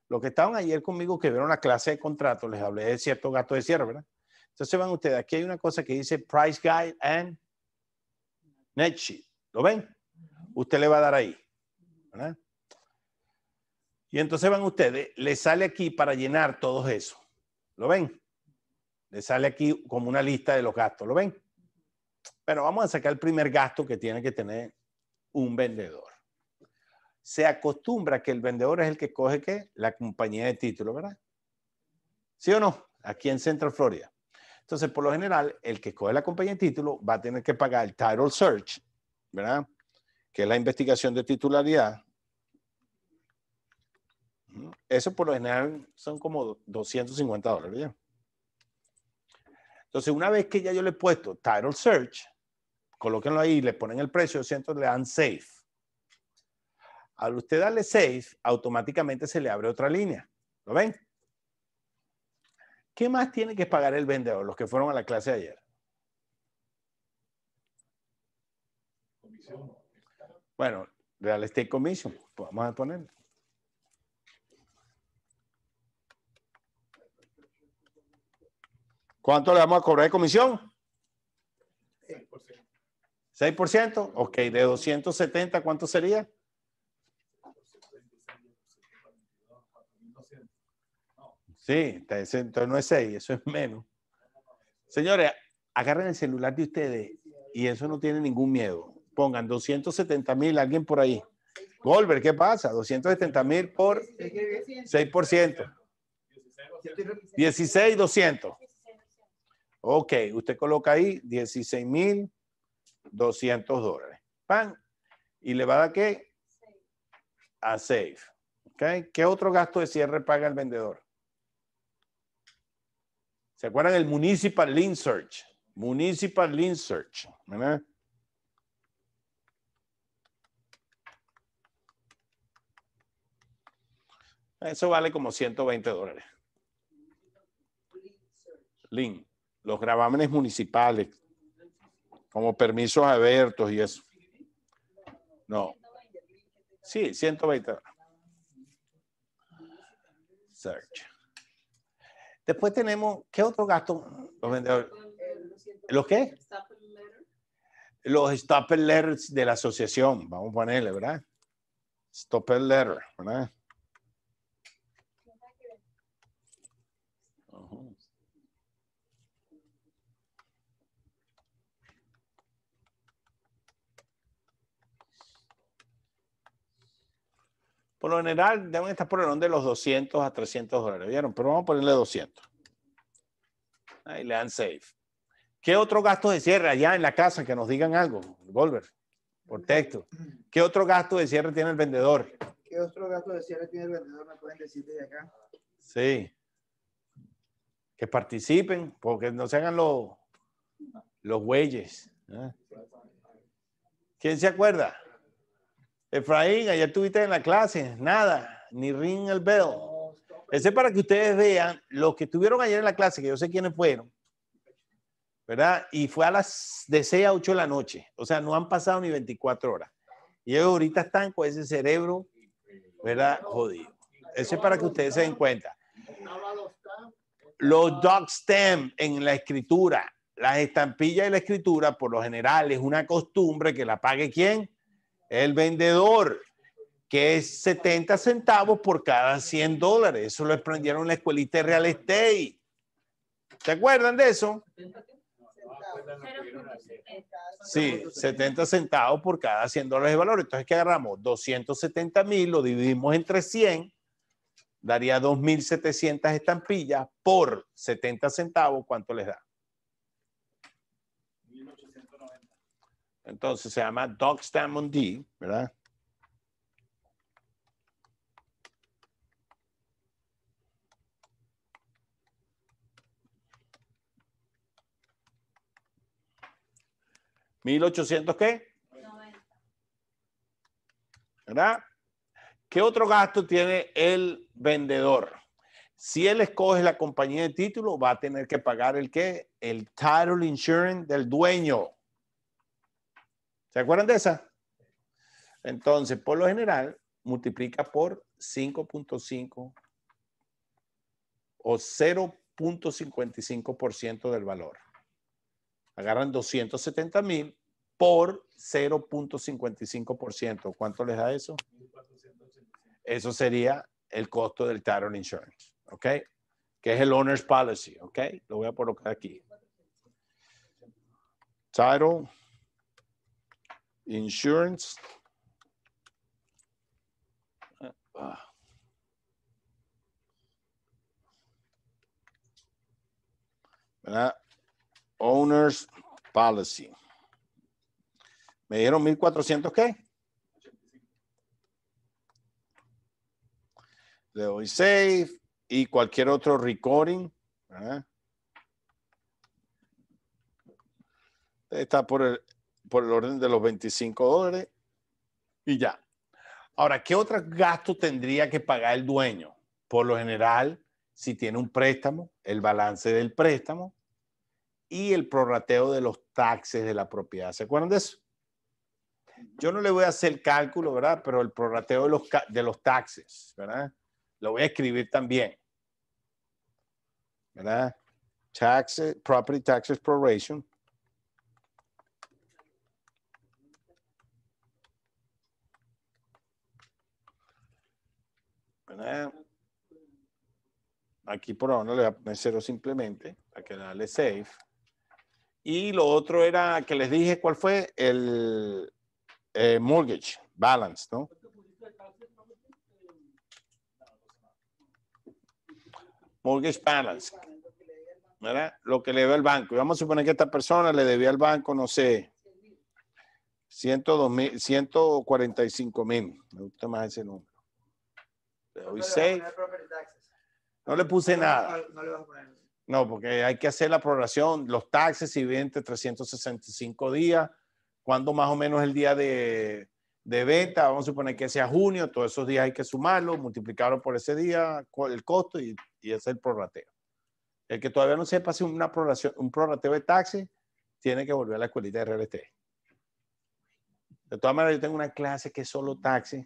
Los que estaban ayer conmigo que vieron la clase de contrato, les hablé de ciertos gastos de cierre, ¿verdad? Entonces van ustedes, aquí hay una cosa que dice Price Guide and Net Sheet. ¿Lo ven? Usted le va a dar ahí. ¿verdad? Y entonces van ustedes, les sale aquí para llenar todo eso. ¿Lo ven? Les sale aquí como una lista de los gastos. ¿Lo ven? Pero vamos a sacar el primer gasto que tiene que tener un vendedor. Se acostumbra que el vendedor es el que coge que la compañía de título, ¿verdad? ¿Sí o no? Aquí en Central Florida. Entonces, por lo general, el que coge la compañía de título va a tener que pagar el title search, ¿verdad? Que es la investigación de titularidad eso por lo general son como 250 dólares. Entonces, una vez que ya yo le he puesto title search, colóquenlo ahí, y le ponen el precio, 200, le dan save. Al usted darle save, automáticamente se le abre otra línea. ¿Lo ven? ¿Qué más tiene que pagar el vendedor, los que fueron a la clase de ayer? Bueno, Real Estate Commission, vamos a ponerlo ¿Cuánto le vamos a cobrar de comisión? 6%. 6%. Ok, de 270, ¿cuánto sería? 4.200. Sí, entonces no es 6, eso es menos. Señores, agarren el celular de ustedes y eso no tiene ningún miedo. Pongan 270 mil, alguien por ahí. Volver, ¿qué pasa? 270 mil por 6%. 16, 200. Ok, usted coloca ahí 16.200 dólares. Pan. Y le va a dar qué? A save. Okay. ¿Qué otro gasto de cierre paga el vendedor? ¿Se acuerdan el Municipal Link Search? Municipal Link Search. ¿verdad? Eso vale como 120 dólares. Link los gravámenes municipales, como permisos abiertos y eso. No. Sí, 120. Search. Después tenemos, ¿qué otro gasto? Los vendedores. ¿Los qué? Los stopper letters de la asociación, vamos a ponerle, ¿verdad? Stopper letter, ¿verdad? lo general deben estar por el orden de los 200 a 300 dólares, ¿vieron? Pero vamos a ponerle 200. Ahí le dan safe. ¿Qué otro gasto de cierre allá en la casa? Que nos digan algo, volver, por texto. ¿Qué otro gasto de cierre tiene el vendedor? ¿Qué otro gasto de cierre tiene el vendedor? ¿Me pueden decir desde acá? Sí. Que participen, porque no se hagan los, los güeyes. ¿eh? ¿Quién se acuerda? Efraín, ayer estuviste en la clase, nada, ni ring el bell. Ese es para que ustedes vean los que estuvieron ayer en la clase, que yo sé quiénes fueron, ¿verdad? Y fue a las de 6 a 8 de la noche, o sea, no han pasado ni 24 horas. Y ellos ahorita están con ese cerebro, ¿verdad? Jodido. Ese es para que ustedes se den cuenta. Los dog stem en la escritura, las estampillas de la escritura, por lo general, es una costumbre que la pague quién? el vendedor, que es 70 centavos por cada 100 dólares. Eso lo aprendieron en la escuelita de real estate. ¿Se acuerdan de eso? Sí, 70 centavos por cada 100 dólares de valor. Entonces, ¿qué agarramos? 270 mil, lo dividimos entre 100, daría 2.700 estampillas por 70 centavos. ¿Cuánto les da? Entonces se llama D, ¿verdad? ¿1800 qué? 90. ¿Verdad? ¿Qué otro gasto tiene el vendedor? Si él escoge la compañía de título, va a tener que pagar el qué? El title insurance del dueño. ¿Se acuerdan de esa? Entonces, por lo general, multiplica por 5.5 o 0.55% del valor. Agarran 270 mil por 0.55%. ¿Cuánto les da eso? Eso sería el costo del title Insurance, ¿ok? Que es el Owner's Policy, ¿ok? Lo voy a colocar aquí. Title insurance. Ah. ¿verdad? Owner's policy. Me dieron 1400 qué? Le doy save y cualquier otro recording. Está por el, por el orden de los 25 dólares y ya. Ahora, ¿qué otro gasto tendría que pagar el dueño? Por lo general, si tiene un préstamo, el balance del préstamo y el prorrateo de los taxes de la propiedad. ¿Se acuerdan de eso? Yo no le voy a hacer el cálculo, ¿verdad? Pero el prorrateo de los, de los taxes, ¿verdad? Lo voy a escribir también. ¿Verdad? Taxes, property taxes proration. Aquí por ahora le voy a poner cero simplemente, para que darle save. Y lo otro era que les dije cuál fue el eh, mortgage balance, ¿no? Mortgage balance. ¿verdad? Lo que le debe el banco. vamos a suponer que esta persona le debía al banco, no sé, 102 mil, 145 mil. Me gusta más ese número no le puse nada. No, porque hay que hacer la programación, los taxes y vende 365 días. Cuando más o menos el día de, de venta, vamos a suponer que sea junio, todos esos días hay que sumarlo, multiplicarlo por ese día, el costo y, y es el prorrateo. El que todavía no sepa hacer una programación, un prorrateo de taxes, tiene que volver a la escuelita de RLT. De todas maneras, yo tengo una clase que es solo taxi.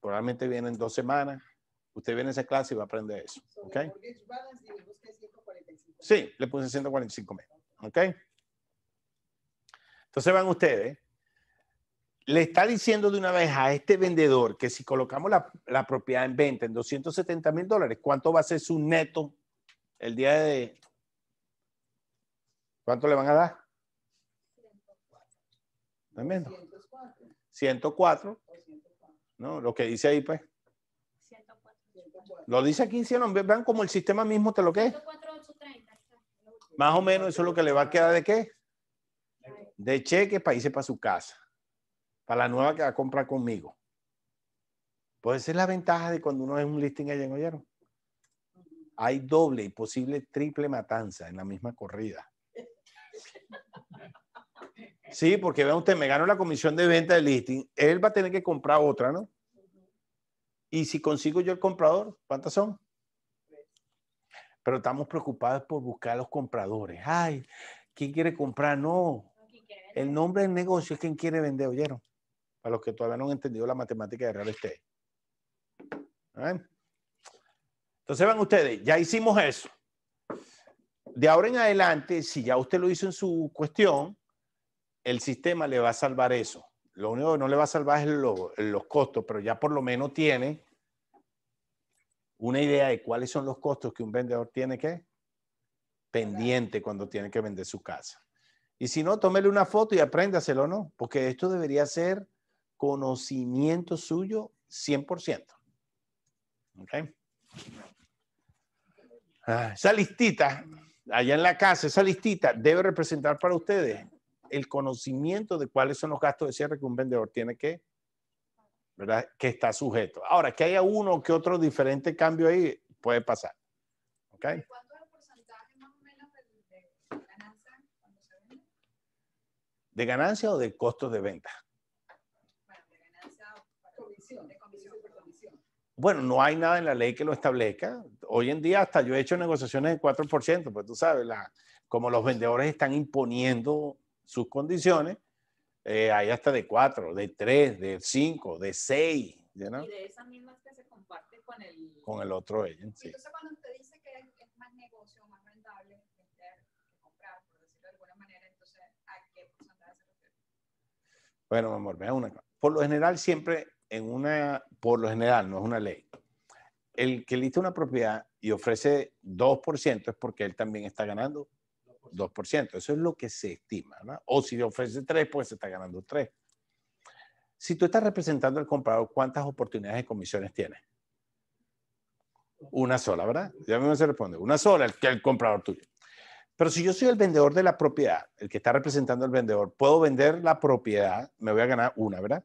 Probablemente viene dos semanas. Usted viene a esa clase y va a aprender eso. ¿Ok? Sí, le puse 145 mil. ¿Ok? Entonces van ustedes. Le está diciendo de una vez a este vendedor que si colocamos la, propiedad en venta en 270 mil dólares, ¿cuánto va a ser su neto el día de... ¿Cuánto le van a dar? 104. 104. 104. ¿No? Lo que dice ahí, pues. Lo dice aquí, hicieron, vean como el sistema mismo te lo que Más o menos eso es lo que le va a quedar de qué? De cheque para irse para su casa. Para la nueva que va a comprar conmigo. Pues esa es la ventaja de cuando uno es un listing allá en Hay doble y posible triple matanza en la misma corrida. Sí, porque vean usted, me gano la comisión de venta del listing. Él va a tener que comprar otra, ¿no? Y si consigo yo el comprador, ¿cuántas son? Pero estamos preocupados por buscar a los compradores. Ay, ¿quién quiere comprar? No. El nombre del negocio es quien quiere vender, ¿oyeron? Para los que todavía no han entendido la matemática de real estate. ¿Eh? Entonces van ustedes, ya hicimos eso. De ahora en adelante, si ya usted lo hizo en su cuestión, el sistema le va a salvar eso. Lo único que no le va a salvar es los costos, pero ya por lo menos tiene una idea de cuáles son los costos que un vendedor tiene que pendiente cuando tiene que vender su casa. Y si no, tómele una foto y apréndaselo, ¿no? Porque esto debería ser conocimiento suyo 100%. Ah, esa listita, allá en la casa, esa listita debe representar para ustedes el conocimiento de cuáles son los gastos de cierre que un vendedor tiene que, ¿verdad? Que está sujeto. Ahora, que haya uno que otro diferente cambio ahí, puede pasar. ¿Ok? ¿Cuánto es el porcentaje más o menos de, ganancia o de costos de venta? Bueno, Bueno, no hay nada en la ley que lo establezca. Hoy en día hasta yo he hecho negociaciones de 4%, pues tú sabes, la, como los vendedores están imponiendo sus condiciones, eh, hay hasta de cuatro, de tres, de cinco, de seis. no? Y de esas mismas que se comparten con el, con el otro Sí. Entonces, cuando usted dice que es más negocio, más rentable vender que comprar, por decirlo de alguna manera, entonces, ¿a qué porcentaje se refiere? Bueno, mi amor, vea una cosa. Por lo general, siempre en una, por lo general, no es una ley. El que lista una propiedad y ofrece 2% es porque él también está ganando 2%. Eso es lo que se estima. ¿verdad? O si ofrece 3, pues se está ganando 3. Si tú estás representando al comprador, ¿cuántas oportunidades de comisiones tienes? Una sola, ¿verdad? Ya mismo se responde. Una sola, el, el comprador tuyo. Pero si yo soy el vendedor de la propiedad, el que está representando al vendedor, puedo vender la propiedad, me voy a ganar una, ¿verdad?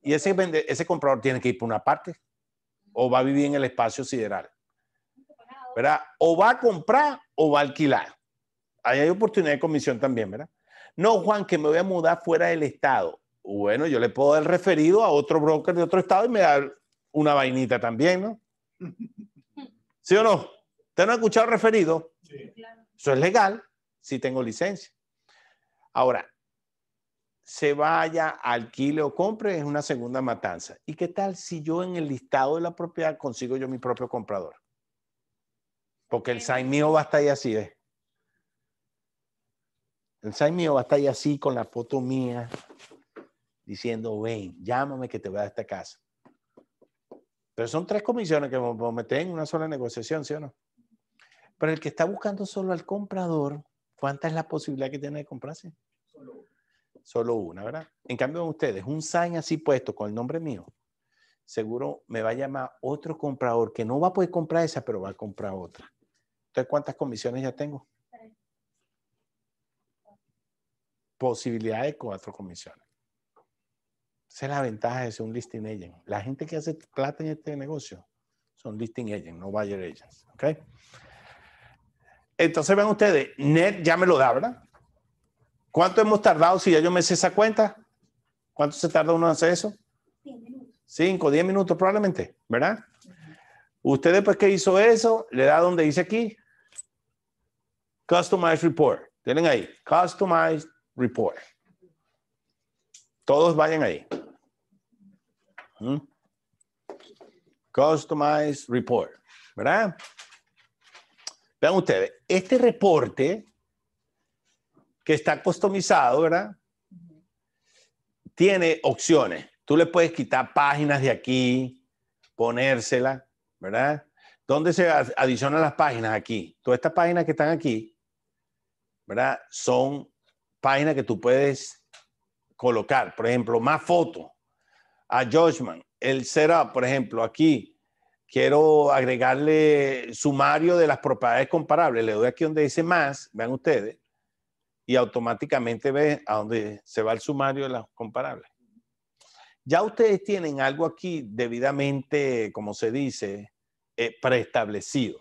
Y ese, ese comprador tiene que ir por una parte o va a vivir en el espacio sideral. ¿verdad? O va a comprar o va a alquilar ahí hay oportunidad de comisión también, ¿verdad? No, Juan, que me voy a mudar fuera del estado. Bueno, yo le puedo dar referido a otro broker de otro estado y me da una vainita también, ¿no? <laughs> ¿Sí o no? ¿Usted no ha escuchado referido? Sí. Eso es legal, si tengo licencia. Ahora, se vaya, alquile o compre, es una segunda matanza. ¿Y qué tal si yo en el listado de la propiedad consigo yo mi propio comprador? Porque el sign mío va a estar ahí así, ¿eh? El sign mío va a estar ahí así con la foto mía diciendo, ven, llámame que te voy a dar esta casa. Pero son tres comisiones que me meten en una sola negociación, ¿sí o no? Pero el que está buscando solo al comprador, ¿cuánta es la posibilidad que tiene de comprarse? Solo, solo una, ¿verdad? En cambio, ustedes, un sign así puesto con el nombre mío, seguro me va a llamar otro comprador que no va a poder comprar esa, pero va a comprar otra. Entonces, ¿cuántas comisiones ya tengo? posibilidades de cuatro comisiones. Esa es la ventaja de ser un listing agent. La gente que hace plata en este negocio son listing agents, no buyer agents. Entonces ven ustedes, net ya me lo da, ¿verdad? ¿Cuánto hemos tardado si ya yo me hice esa cuenta? ¿Cuánto se tarda uno en hacer eso? Cinco, diez minutos probablemente, ¿verdad? Ustedes, pues, que hizo eso, le da donde dice aquí, Customized Report. Tienen ahí, Customized report. Todos vayan ahí. Mm. Customize report, ¿verdad? Vean ustedes, este reporte que está customizado, ¿verdad? Tiene opciones. Tú le puedes quitar páginas de aquí, ponérsela, ¿verdad? ¿Dónde se adicionan las páginas? Aquí. Todas estas páginas que están aquí, ¿verdad? Son Página que tú puedes colocar. Por ejemplo, más foto A Judgment, el setup, por ejemplo, aquí quiero agregarle sumario de las propiedades comparables. Le doy aquí donde dice más, vean ustedes, y automáticamente ve a dónde se va el sumario de las comparables. Ya ustedes tienen algo aquí debidamente, como se dice, eh, preestablecido.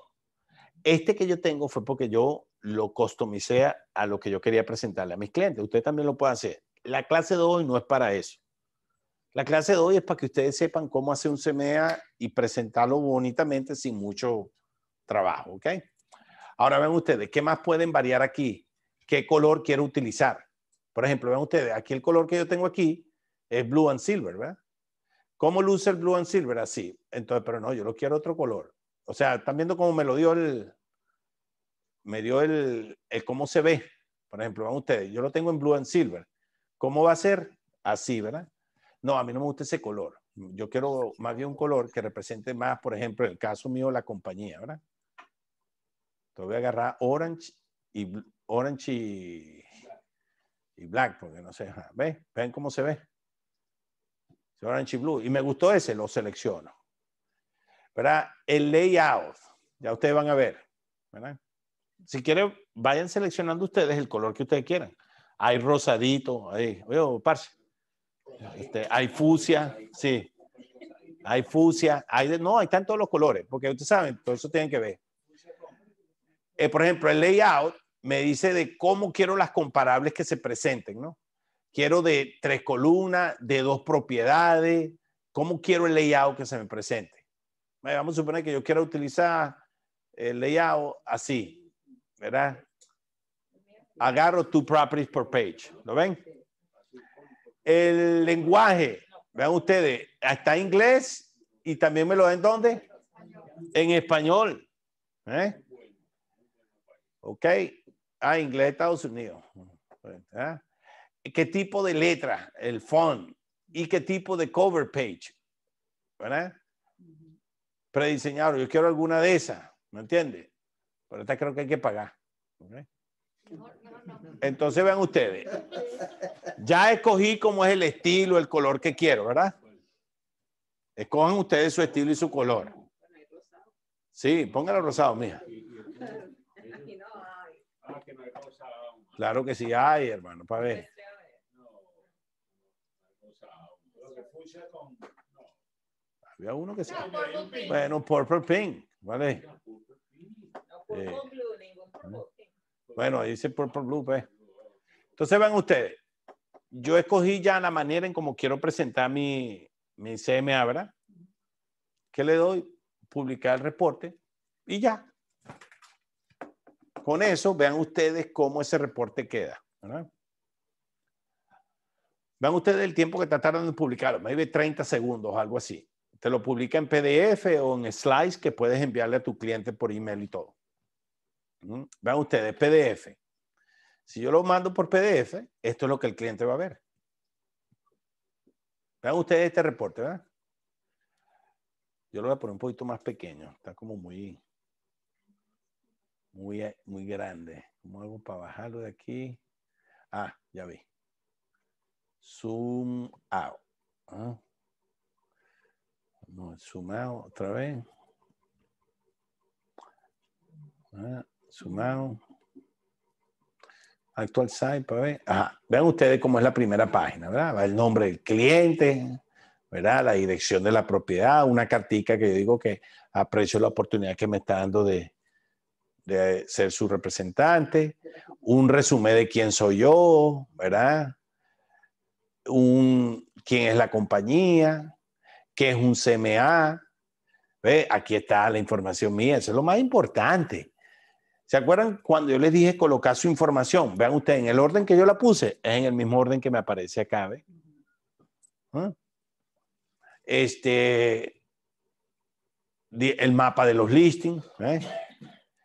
Este que yo tengo fue porque yo lo customicea a lo que yo quería presentarle a mis clientes. Usted también lo puede hacer. La clase de hoy no es para eso. La clase de hoy es para que ustedes sepan cómo hacer un CMA y presentarlo bonitamente sin mucho trabajo, ¿ok? Ahora ven ustedes, ¿qué más pueden variar aquí? ¿Qué color quiero utilizar? Por ejemplo, ven ustedes, aquí el color que yo tengo aquí es blue and silver, ¿verdad? ¿Cómo luce el blue and silver? Así. Entonces, pero no, yo lo quiero otro color. O sea, están viendo cómo me lo dio el, me dio el, cómo se ve. Por ejemplo, van ustedes, yo lo tengo en blue and silver. ¿Cómo va a ser? Así, ¿verdad? No, a mí no me gusta ese color. Yo quiero más bien un color que represente más, por ejemplo, en el caso mío, la compañía, ¿verdad? Entonces voy a agarrar orange y, orange y, black, porque no sé, ¿Ven cómo se ve? Orange y blue. Y me gustó ese, lo selecciono. ¿Verdad? El layout, ya ustedes van a ver, ¿verdad? si quieren, vayan seleccionando ustedes el color que ustedes quieran. Hay rosadito, hay, oye, este, hay fucsia, sí, hay fucsia, hay no, hay están todos los colores, porque ustedes saben, todo eso tienen que ver. Eh, por ejemplo, el layout me dice de cómo quiero las comparables que se presenten, ¿no? Quiero de tres columnas, de dos propiedades, cómo quiero el layout que se me presente. Vamos a suponer que yo quiero utilizar el layout así, ¿verdad? Agarro two properties per page, ¿lo ven? El lenguaje, vean ustedes, está en inglés y también me lo ven, dónde? En español. ¿eh? Ok, ah, inglés Estados Unidos. ¿Qué tipo de letra? El font. ¿Y qué tipo de cover page? ¿Verdad? Prediseñado, yo quiero alguna de esas, ¿me entiendes? Pero esta creo que hay que pagar. Entonces vean ustedes. Ya escogí cómo es el estilo, el color que quiero, ¿verdad? Escojan ustedes su estilo y su color. Sí, póngalo rosado, mija. Claro que sí hay, hermano, para ver. Había uno que se... Bueno, purple pink, ¿vale? Eh, bueno, ahí dice Purple Blue, pues. Entonces vean ustedes, yo escogí ya la manera en cómo quiero presentar mi, mi CM Abra. ¿Qué le doy? Publicar el reporte y ya. Con eso, vean ustedes cómo ese reporte queda. Vean ustedes el tiempo que está tardando en publicarlo, maybe 30 segundos, algo así. Te lo publica en PDF o en slides que puedes enviarle a tu cliente por email y todo. Vean ustedes, PDF. Si yo lo mando por PDF, esto es lo que el cliente va a ver. Vean ustedes este reporte, ¿verdad? Yo lo voy a poner un poquito más pequeño. Está como muy, muy, muy grande. ¿Cómo hago para bajarlo de aquí? Ah, ya vi. Zoom out. ¿Ah? zoom out otra vez. ¿Ah? Sumado. Actual site, para pues, ver. Vean ustedes cómo es la primera página, ¿verdad? el nombre del cliente, ¿verdad? La dirección de la propiedad, una cartica que yo digo que aprecio la oportunidad que me está dando de, de ser su representante, un resumen de quién soy yo, ¿verdad? Un, quién es la compañía, qué es un CMA. ¿Ve? Aquí está la información mía, eso es lo más importante. ¿Se acuerdan cuando yo les dije colocar su información? Vean ustedes, en el orden que yo la puse, es en el mismo orden que me aparece acá, ¿ve? ¿Ah? Este, el mapa de los listings,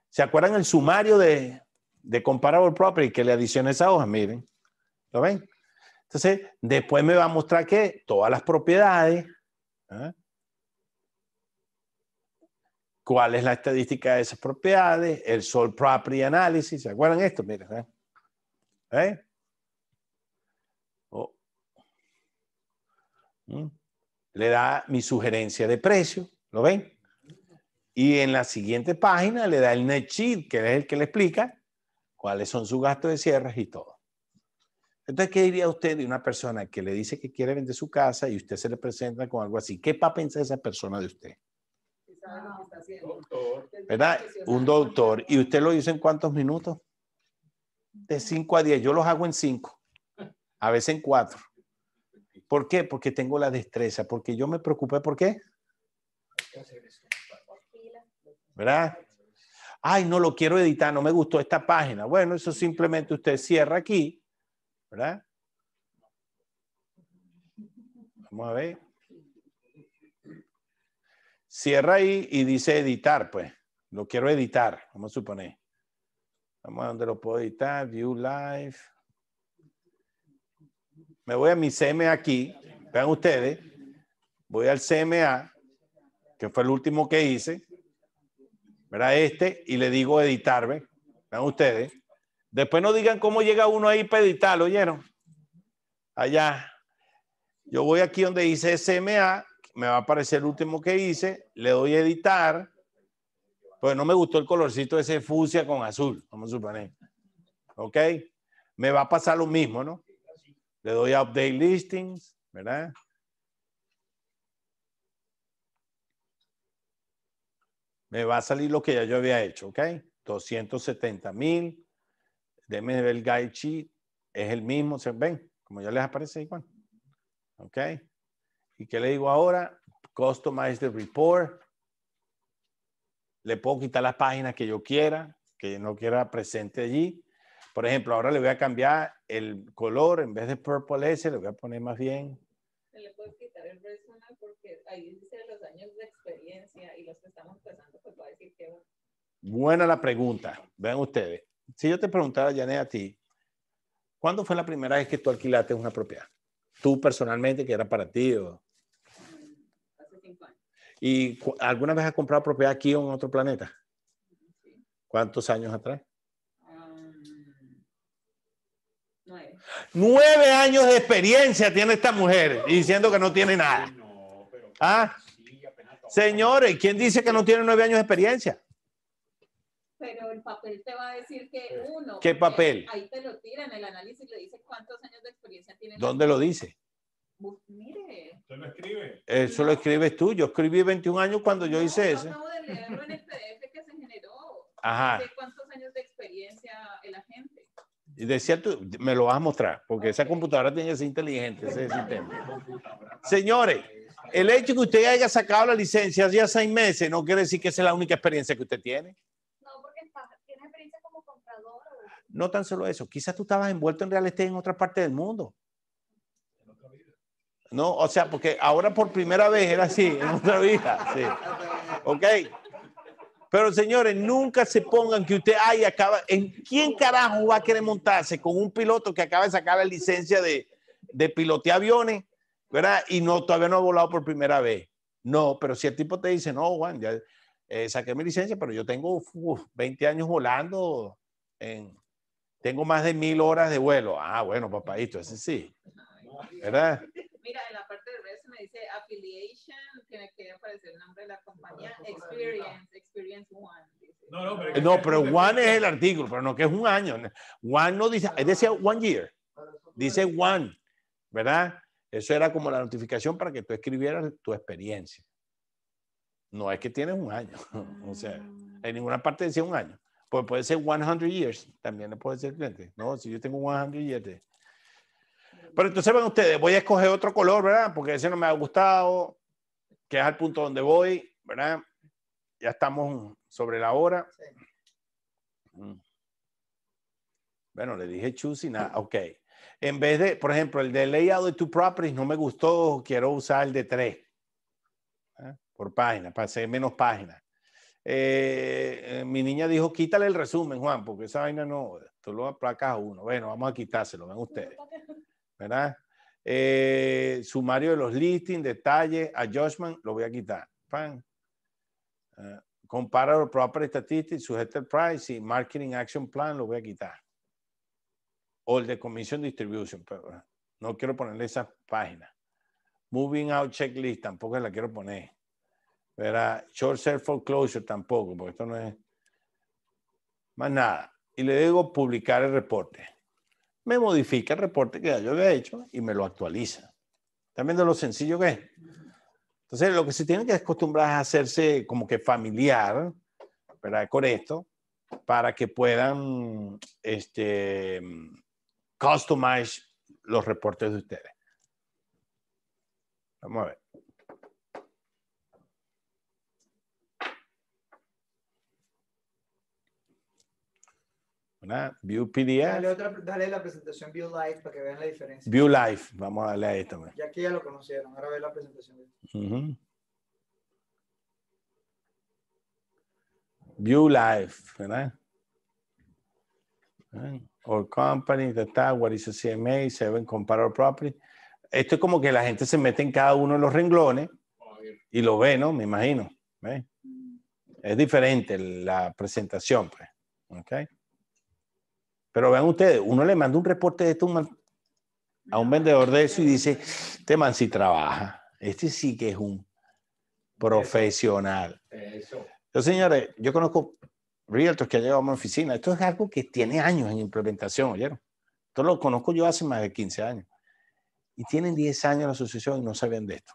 ¿Se acuerdan el sumario de, Comparable Property que le adicioné esa hoja? Miren, ¿lo ven? Entonces, después me va a mostrar que todas las propiedades, ¿eh? cuál es la estadística de esas propiedades, el Sole Property Analysis. ¿Se acuerdan esto? Miren. ¿eh? ¿Eh? Oh. Mm. Le da mi sugerencia de precio. ¿Lo ven? Y en la siguiente página le da el net sheet, que es el que le explica cuáles son sus gastos de cierres y todo. Entonces, ¿qué diría usted de una persona que le dice que quiere vender su casa y usted se le presenta con algo así? ¿Qué va a pensar esa persona de usted? ¿Verdad? Un doctor. ¿Y usted lo hizo en cuántos minutos? De 5 a 10. Yo los hago en 5, a veces en 4. ¿Por qué? Porque tengo la destreza, porque yo me preocupé. ¿Por qué? ¿Verdad? Ay, no lo quiero editar, no me gustó esta página. Bueno, eso simplemente usted cierra aquí, ¿verdad? Vamos a ver. Cierra ahí y dice editar, pues. Lo quiero editar, vamos a suponer. Vamos a donde lo puedo editar, View Live. Me voy a mi CMA aquí, vean ustedes. Voy al CMA, que fue el último que hice. Verá Este, y le digo editar, ¿ven? Vean ustedes. Después no digan cómo llega uno ahí para editar, ¿lo ¿oyeron? Allá. Yo voy aquí donde dice CMA me va a aparecer el último que hice, le doy a editar, pues no me gustó el colorcito ese fucsia con azul, vamos a suponer. ¿Ok? Me va a pasar lo mismo, ¿no? Le doy a Update Listings, ¿verdad? Me va a salir lo que ya yo había hecho, ¿ok? 270 mil. de ver el guide sheet. Es el mismo, ¿se ven? Como ya les aparece igual. ¿Ok? ¿Y qué le digo ahora? Customize the report. Le puedo quitar la página que yo quiera, que no quiera presente allí. Por ejemplo, ahora le voy a cambiar el color, en vez de purple ese, le voy a poner más bien. Se le puede quitar el personal porque ahí dice los años de experiencia y los que estamos pasando, pues va a decir que... Buena la pregunta, vean ustedes. Si yo te preguntara, Janet, a ti, ¿cuándo fue la primera vez que tú alquilaste una propiedad? Tú personalmente, que era para ti o... ¿Y alguna vez has comprado propiedad aquí o en otro planeta? ¿Cuántos años atrás? nueve. años de experiencia tiene esta mujer diciendo que no tiene nada. ¿Ah? Señores, ¿quién dice que no tiene nueve años de experiencia? Pero el papel te va a decir que uno. ¿Qué papel? Ahí te lo tiran, el análisis le dice cuántos años de experiencia tiene. ¿Dónde lo dice? Mire. escribe? Eso lo escribes tú. Yo escribí 21 años cuando yo hice eso. Acabo de leerlo en PDF que se generó. Ajá. cuántos años de experiencia el agente? Y decía tú, me lo vas a mostrar, porque esa computadora tiene que inteligente, ese sistema. Señores, el hecho que usted haya sacado la licencia hace seis meses no quiere decir que esa es la única experiencia que usted tiene. No, porque tiene experiencia como comprador. No tan solo eso, quizás tú estabas envuelto en real estate en otra parte del mundo. No, o sea, porque ahora por primera vez era así, en otra vida. Sí. ¿Ok? Pero señores, nunca se pongan que usted, ay, acaba, ¿en quién carajo va a querer montarse con un piloto que acaba de sacar la licencia de, de pilotear aviones, ¿verdad? Y no, todavía no ha volado por primera vez. No, pero si el tipo te dice, no, Juan, ya eh, saqué mi licencia, pero yo tengo 20 años volando, en, tengo más de mil horas de vuelo. Ah, bueno, papadito, ese sí, ¿verdad? mira, en la parte de redes me dice affiliation, tiene que aparecer el nombre de la compañía. Experience, Experience One. No, no, pero, One es el artículo, pero no que es un año. One no dice, es decir, one year. Dice one, ¿verdad? Eso era como la notificación para que tú escribieras tu experiencia. No es que tienes un año. <laughs> O sea, en ninguna parte decía un año. Pues puede ser 100 years, también le puede ser cliente. No, si yo tengo 100 years de, pero entonces van ustedes, voy a escoger otro color, ¿verdad? Porque ese no me ha gustado, que es al punto donde voy, ¿verdad? Ya estamos sobre la hora. Mm. Bueno, le dije y nada. ok. En vez de, por ejemplo, el de layout de two properties no me gustó, quiero usar el de tres ¿eh? por página, para hacer menos páginas. Eh, mi niña dijo, quítale el resumen, Juan, porque esa vaina no, tú lo aplacas a uno. Bueno, vamos a quitárselo, ven ustedes. <laughs> ¿verdad? Eh, sumario de los listings, detalles, adjustment, lo voy a quitar. Pan. Ah, proper property statistics, suggested price y marketing action plan, lo voy a quitar. O el de commission distribution, pero ah, no quiero ponerle esa página Moving out checklist, tampoco la quiero poner. Verdad. short sale foreclosure tampoco, porque esto no es más nada. Y le digo publicar el reporte me modifica el reporte que yo había hecho y me lo actualiza. También de lo sencillo que es. Entonces, lo que se tiene que acostumbrar es hacerse como que familiar, Con esto, para que puedan este, los reportes de ustedes. Vamos a ver. View PDF. Dale, otra, dale, la presentación View Live para que vean la diferencia. View Live, vamos a darle a esta. Pues. Ya aquí ya lo conocieron, ahora ve la presentación. View Live, ¿verdad? All company that, what is the CMA, seven comparable property. Esto es como que la gente se mete en cada uno de los renglones y lo ve, ¿no? Me imagino. Es diferente la presentación, pues. ¿okay? Pero vean ustedes, uno le manda un reporte de esto a un vendedor de eso y dice, este man sí trabaja, este sí que es un profesional. Yo, señores, yo conozco realtors que han llegado a mi oficina. Esto es algo que tiene años en implementación, ¿oyeron? Esto lo conozco yo hace más de 15 años. Y tienen 10 años la asociación y no saben de esto.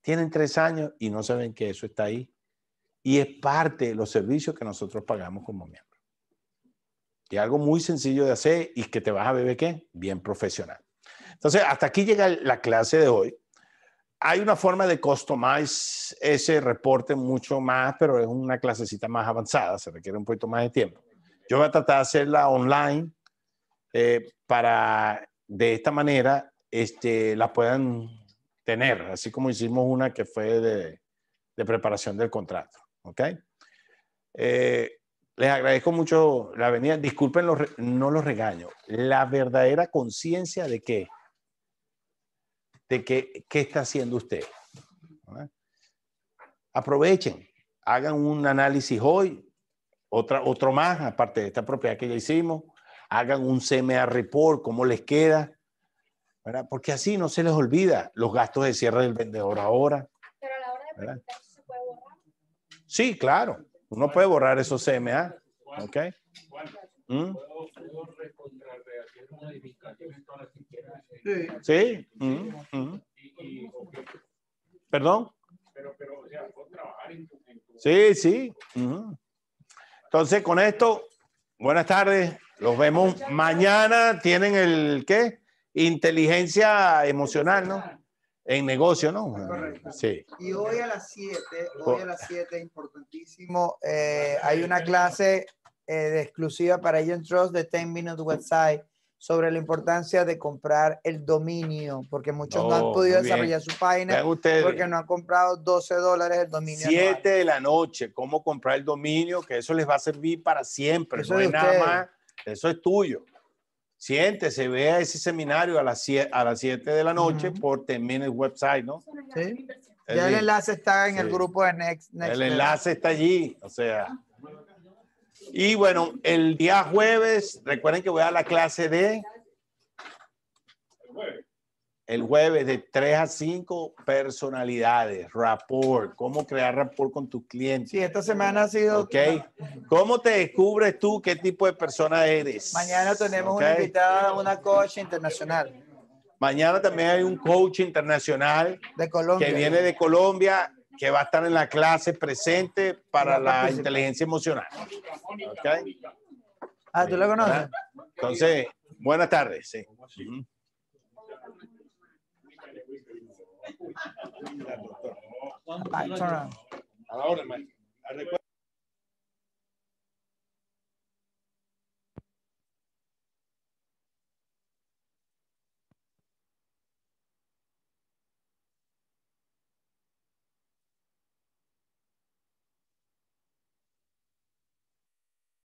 Tienen 3 años y no saben que eso está ahí. Y es parte de los servicios que nosotros pagamos como miembros. Y algo muy sencillo de hacer y que te vas a beber qué? Bien profesional. Entonces, hasta aquí llega la clase de hoy. Hay una forma de customize ese reporte mucho más, pero es una clasecita más avanzada, se requiere un poquito más de tiempo. Yo voy a tratar de hacerla online eh, para de esta manera este, la puedan tener, así como hicimos una que fue de, preparación del contrato. ¿Ok? Eh, les agradezco mucho la venida. Disculpen, no los regaño. La verdadera conciencia de qué? De qué, está haciendo usted. Aprovechen, hagan un análisis hoy, otra, otro más, aparte de esta propiedad que ya hicimos. Hagan un CMA report, cómo les queda. Porque así no se les olvida los gastos de cierre del vendedor ahora. Pero a la hora de se puede borrar. Sí, claro. Uno pues puede borrar esos CMA. ¿Ok? ¿Mm? Sí. ¿Mm? ¿Mm? ¿Perdón? Sí, sí. Entonces, con esto, buenas tardes. Los vemos mañana. Tienen el, ¿qué? Inteligencia emocional, ¿no? En negocio, ¿no? Sí. Y hoy a las 7, hoy a las 7, importantísimo, eh, hay una clase eh, de exclusiva para Agent Trust de 10 Minutes Website sobre la importancia de comprar el dominio, porque muchos no han oh, podido desarrollar su página porque no han comprado 12 dólares el dominio. 7 de la noche, cómo comprar el dominio, que eso les va a servir para siempre, es nada eso es tuyo se vea ese seminario a las 7 a las siete de la noche por también el website, ¿no? Sí. El, ya el enlace está en el grupo de Next. el enlace está allí, o sea. Y bueno, el día jueves, recuerden que voy a la clase de el jueves de 3 a 5 personalidades, rapport, cómo crear rapport con tus clientes. Sí, esta semana ha sido... Ok, ¿cómo te descubres tú qué tipo de persona eres? Mañana tenemos una invitada, una coach internacional. Mañana también hay un coach internacional de Colombia. que viene de Colombia, que va a estar en la clase presente para la inteligencia emocional. Okay. Ah, ¿tú la conoces? Entonces, buenas tardes. Sí. doctor.